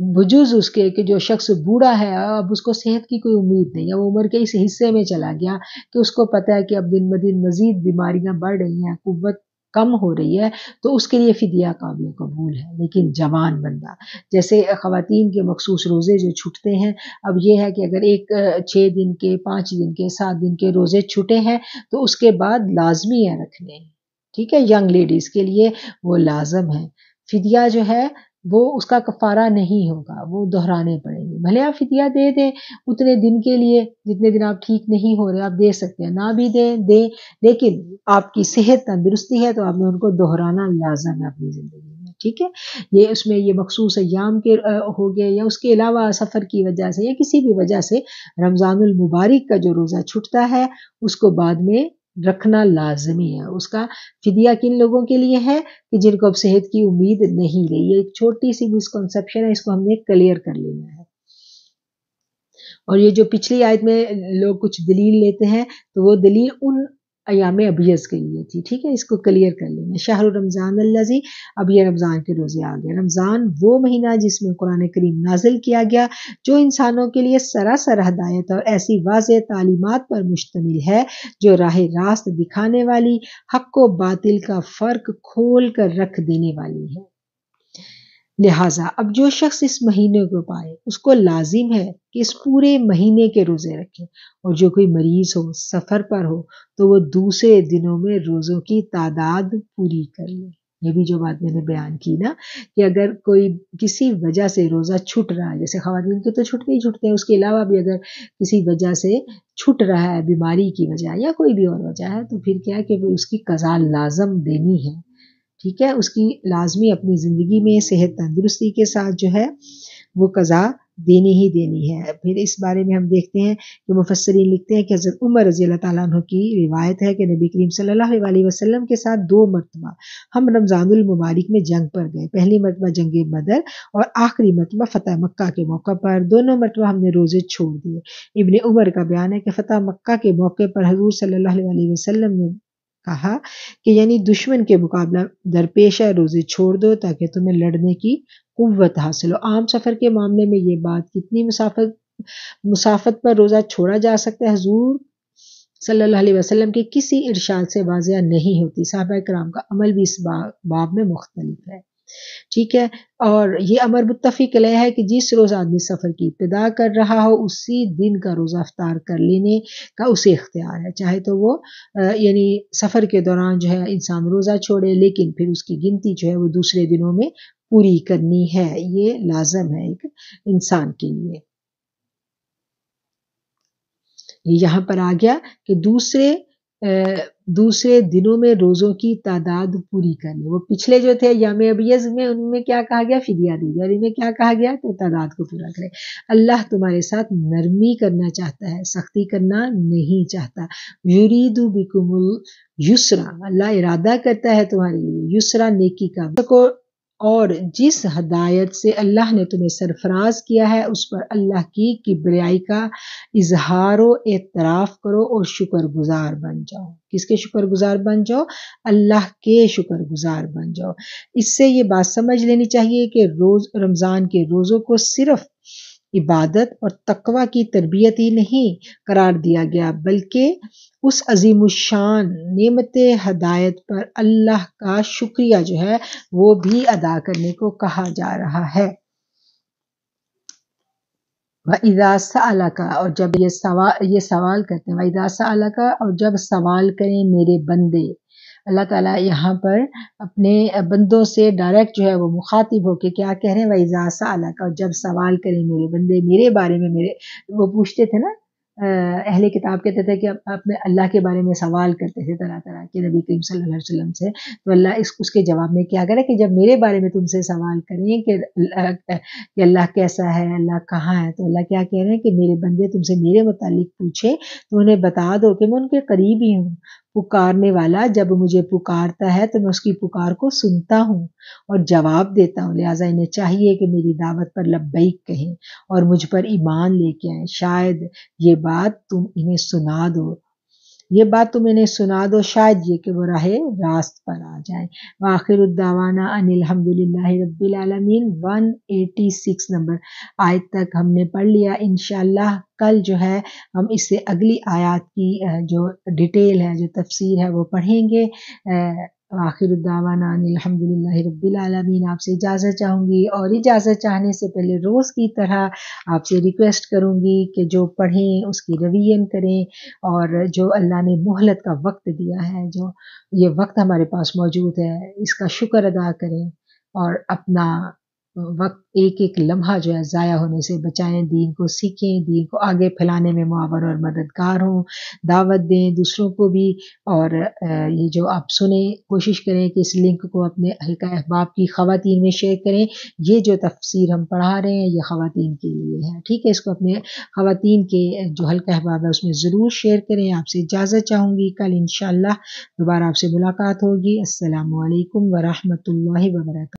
बुजुर्ग उसके कि जो शख्स बूढ़ा है अब उसको सेहत की कोई उम्मीद नहीं है वो उम्र के इस हिस्से में चला गया कि उसको पता है कि अब दिन ब दिन मज़ीद बीमारियाँ बढ़ रही हैं कुत कम हो रही है तो उसके लिए फ़िदिया काबिल कबूल है लेकिन जवान बंदा जैसे ख़वान के मखसूस रोज़े जो छूटते हैं अब ये है कि अगर एक छः दिन के पाँच दिन के सात दिन के रोज़े छूटे हैं तो उसके बाद लाजमी है रखने ठीक है यंग लेडीज़ के लिए वो लाजम है फ़िदिया जो है वो उसका कफारा नहीं होगा वो दोहराने पड़ेंगे भले आप फितिया दे दें उतने दिन के लिए जितने दिन आप ठीक नहीं हो रहे आप दे सकते हैं ना भी दें दें लेकिन आपकी सेहत तंदुरुस्ती है तो आपने उनको दोहराना लाजम है अपनी ज़िंदगी में ठीक है ये उसमें ये मखसूस अयाम के हो गए या उसके अलावा सफ़र की वजह से या किसी भी वजह से रमज़ानमबारक का जो रोज़ा छुटता है उसको बाद में रखना लाजमी है उसका फिदिया किन लोगों के लिए है कि जिनको अब सेहत की उम्मीद नहीं रही ये एक छोटी सी मिसकॉन्सेप्शन है इसको हमने क्लियर कर लेना है और ये जो पिछली आयत में लोग कुछ दलील लेते हैं तो वो दलील उन अयाम अबियस के लिए थी ठीक है इसको क्लियर कर लेना शाहरु रमज़ान अल्लाजी अब यह रमज़ान के रोज़े आ गए रमज़ान वो महीना जिसमें कुरान करीम नाजिल किया गया जो इंसानों के लिए सरासर हदायत और ऐसी वाज तालीमत पर मुश्तमिल है जो राह रास्त दिखाने वाली हक व बातिल का फ़र्क खोल कर रख देने वाली है लिहाजा अब जो शख्स इस महीने को पाए उसको लाजिम है कि इस पूरे महीने के रोज़े रखे और जो कोई मरीज़ हो सफ़र पर हो तो वो दूसरे दिनों में रोज़ों की तादाद पूरी कर ले ये भी जो बात मैंने बयान की ना कि अगर कोई किसी वजह से रोज़ा छूट रहा है जैसे खातन के तो छुटके ही छुटते हैं उसके अलावा भी अगर किसी वजह से छूट रहा है बीमारी की वजह या कोई भी और वजह है तो फिर क्या है कि उसकी कज़ा लाजम देनी है ठीक है उसकी लाजमी अपनी ज़िंदगी में सेहत तंदुरुस्ती के साथ जो है वो कज़ा देनी ही देनी है फिर इस बारे में हम देखते हैं कि मुफसरीन लिखते हैं कि हज़रत उमर रज़ी अल्लाह तु की रिवायत है कि नबी करीम सल्ला वसलम के साथ दो मरतबा हम रमज़ानुल मुबारक में जंग पर गए पहली मरतबा जंग बदर और आखिरी मरतबा फ़तह मक्का के मौके पर दोनों मरतबा हमने रोज़े छोड़ दिए इबन उमर का बयान है कि फ़तह मक्का के मौके पर हजूर सल्ला वसलम ने कहा कि यानी दुश्मन के मुकाबला दरपेश है रोज़े छोड़ दो ताकि तुम्हें लड़ने की कुत हासिल हो आम सफ़र के मामले में ये बात कितनी मुसाफत मुसाफत पर रोज़ा छोड़ा जा सकता है हजूर सल्लल्लाहु अलैहि वसल्लम के किसी इरशाद से वाजिया नहीं होती साहब कराम का अमल भी इस बाब में मुख्तलिफ है ठीक है और ये अमर मुतफ़ी कल है कि जिस रोज़ आदमी सफ़र की इब्तदा कर रहा हो उसी दिन का रोज़ा अफ्तार कर लेने का उसे इख्तियार है चाहे तो वो यानी सफ़र के दौरान जो है इंसान रोज़ा छोड़े लेकिन फिर उसकी गिनती जो है वो दूसरे दिनों में पूरी करनी है ये लाजम है एक इंसान के लिए यहाँ पर आ गया कि दूसरे दूसरे दिनों में रोज़ों की तादाद पूरी करनी वो पिछले जो थे यम अबियज में उनमें क्या कहा गया फिदिया दी और इनमें क्या कहा गया तो तादाद को पूरा करें अल्लाह तुम्हारे साथ नरमी करना चाहता है सख्ती करना नहीं चाहता यूरीदु बिकुमुल युसरा अल्लाह इरादा करता है तुम्हारे लिए युसरा नेकी का और जिस हदायत से अल्लाह ने तुम्हें सरफराज किया है उस पर अल्लाह की किब्रियाई का इजहार एतराफ़ करो और शुक्रगुजार बन जाओ किसके शुक्रगुजार बन जाओ अल्लाह के शुक्रगुजार बन जाओ इससे ये बात समझ लेनी चाहिए कि रोज़ रमज़ान के रोज़ों को सिर्फ़ इबादत और तकवा की तरबियत ही नहीं करार दिया गया बल्कि उस अजीम शान नेमत हदायत पर अल्लाह का शुक्रिया जो है वो भी अदा करने को कहा जा रहा है वईदासा अला का और जब ये सवाल ये सवाल करते हैं वईदासा अला का और जब सवाल करें मेरे बंदे अल्लाह ताला यहाँ पर अपने बंदों से डायरेक्ट जो है वो मुखातिब होके क्या कह रहे हैं वैजा साला का जब सवाल करें मेरे बंदे मेरे बारे में मेरे वो पूछते थे ना अहले किताब कहते थे कि अपने अल्लाह के बारे में सवाल करते थे तरह तरह के नबी करीम सल्लल्लाहु अलैहि वसल्लम से तो अल्लाह इस उसके जवाब में क्या करें कि जब मेरे बारे में तुमसे सवाल करें कि कि अल्लाह कैसा है अल्लाह कहाँ है तो अल्लाह क्या कह रहे हैं कि मेरे बंदे तुमसे मेरे मुतालिक पूछे तो उन्हें बता दो कि मैं उनके करीब ही हूँ पुकारने वाला जब मुझे पुकारता है तो मैं उसकी पुकार को सुनता हूँ और जवाब देता हूँ लिहाजा इन्हें चाहिए कि मेरी दावत पर लब्बैक कहें और मुझ पर ईमान लेके आए शायद ये बात तुम इन्हें सुना दो ये बात तो मैंने सुना दो शायद ये कि वो राह रास्त पर आ जाए आखिरदावाना अनिलहमदिल्ला रबालमीन वन एटी सिक्स नंबर आयत तक हमने पढ़ लिया इन कल जो है हम इससे अगली आयत की जो डिटेल है जो तफसीर है वो पढ़ेंगे आख़िर आखिरदावानबिलमीन आपसे इजाज़त चाहूँगी और इजाज़त चाहने से पहले रोज़ की तरह आपसे रिक्वेस्ट करूँगी कि जो पढ़ें उसकी रिवीजन करें और जो अल्लाह ने मोहलत का वक्त दिया है जो ये वक्त हमारे पास मौजूद है इसका शुक्र अदा करें और अपना वक्त एक एक लम्हा जो है ज़ाया होने से बचाएं दीन को सीखें दीन को आगे फैलाने में मुआवर और मददगार हों दावत दें दूसरों को भी और ये जो आप सुने कोशिश करें कि इस लिंक को अपने हल्का अहबाब की खातन में शेयर करें ये जो तफसीर हम पढ़ा रहे हैं ये खातन के लिए है ठीक है इसको अपने खातन के जो हल्का अहबाब है उसमें ज़रूर शेयर करें आपसे इजाज़त चाहूँगी कल इन दोबारा आपसे मुलाकात होगी असलकम वरहमल वर्क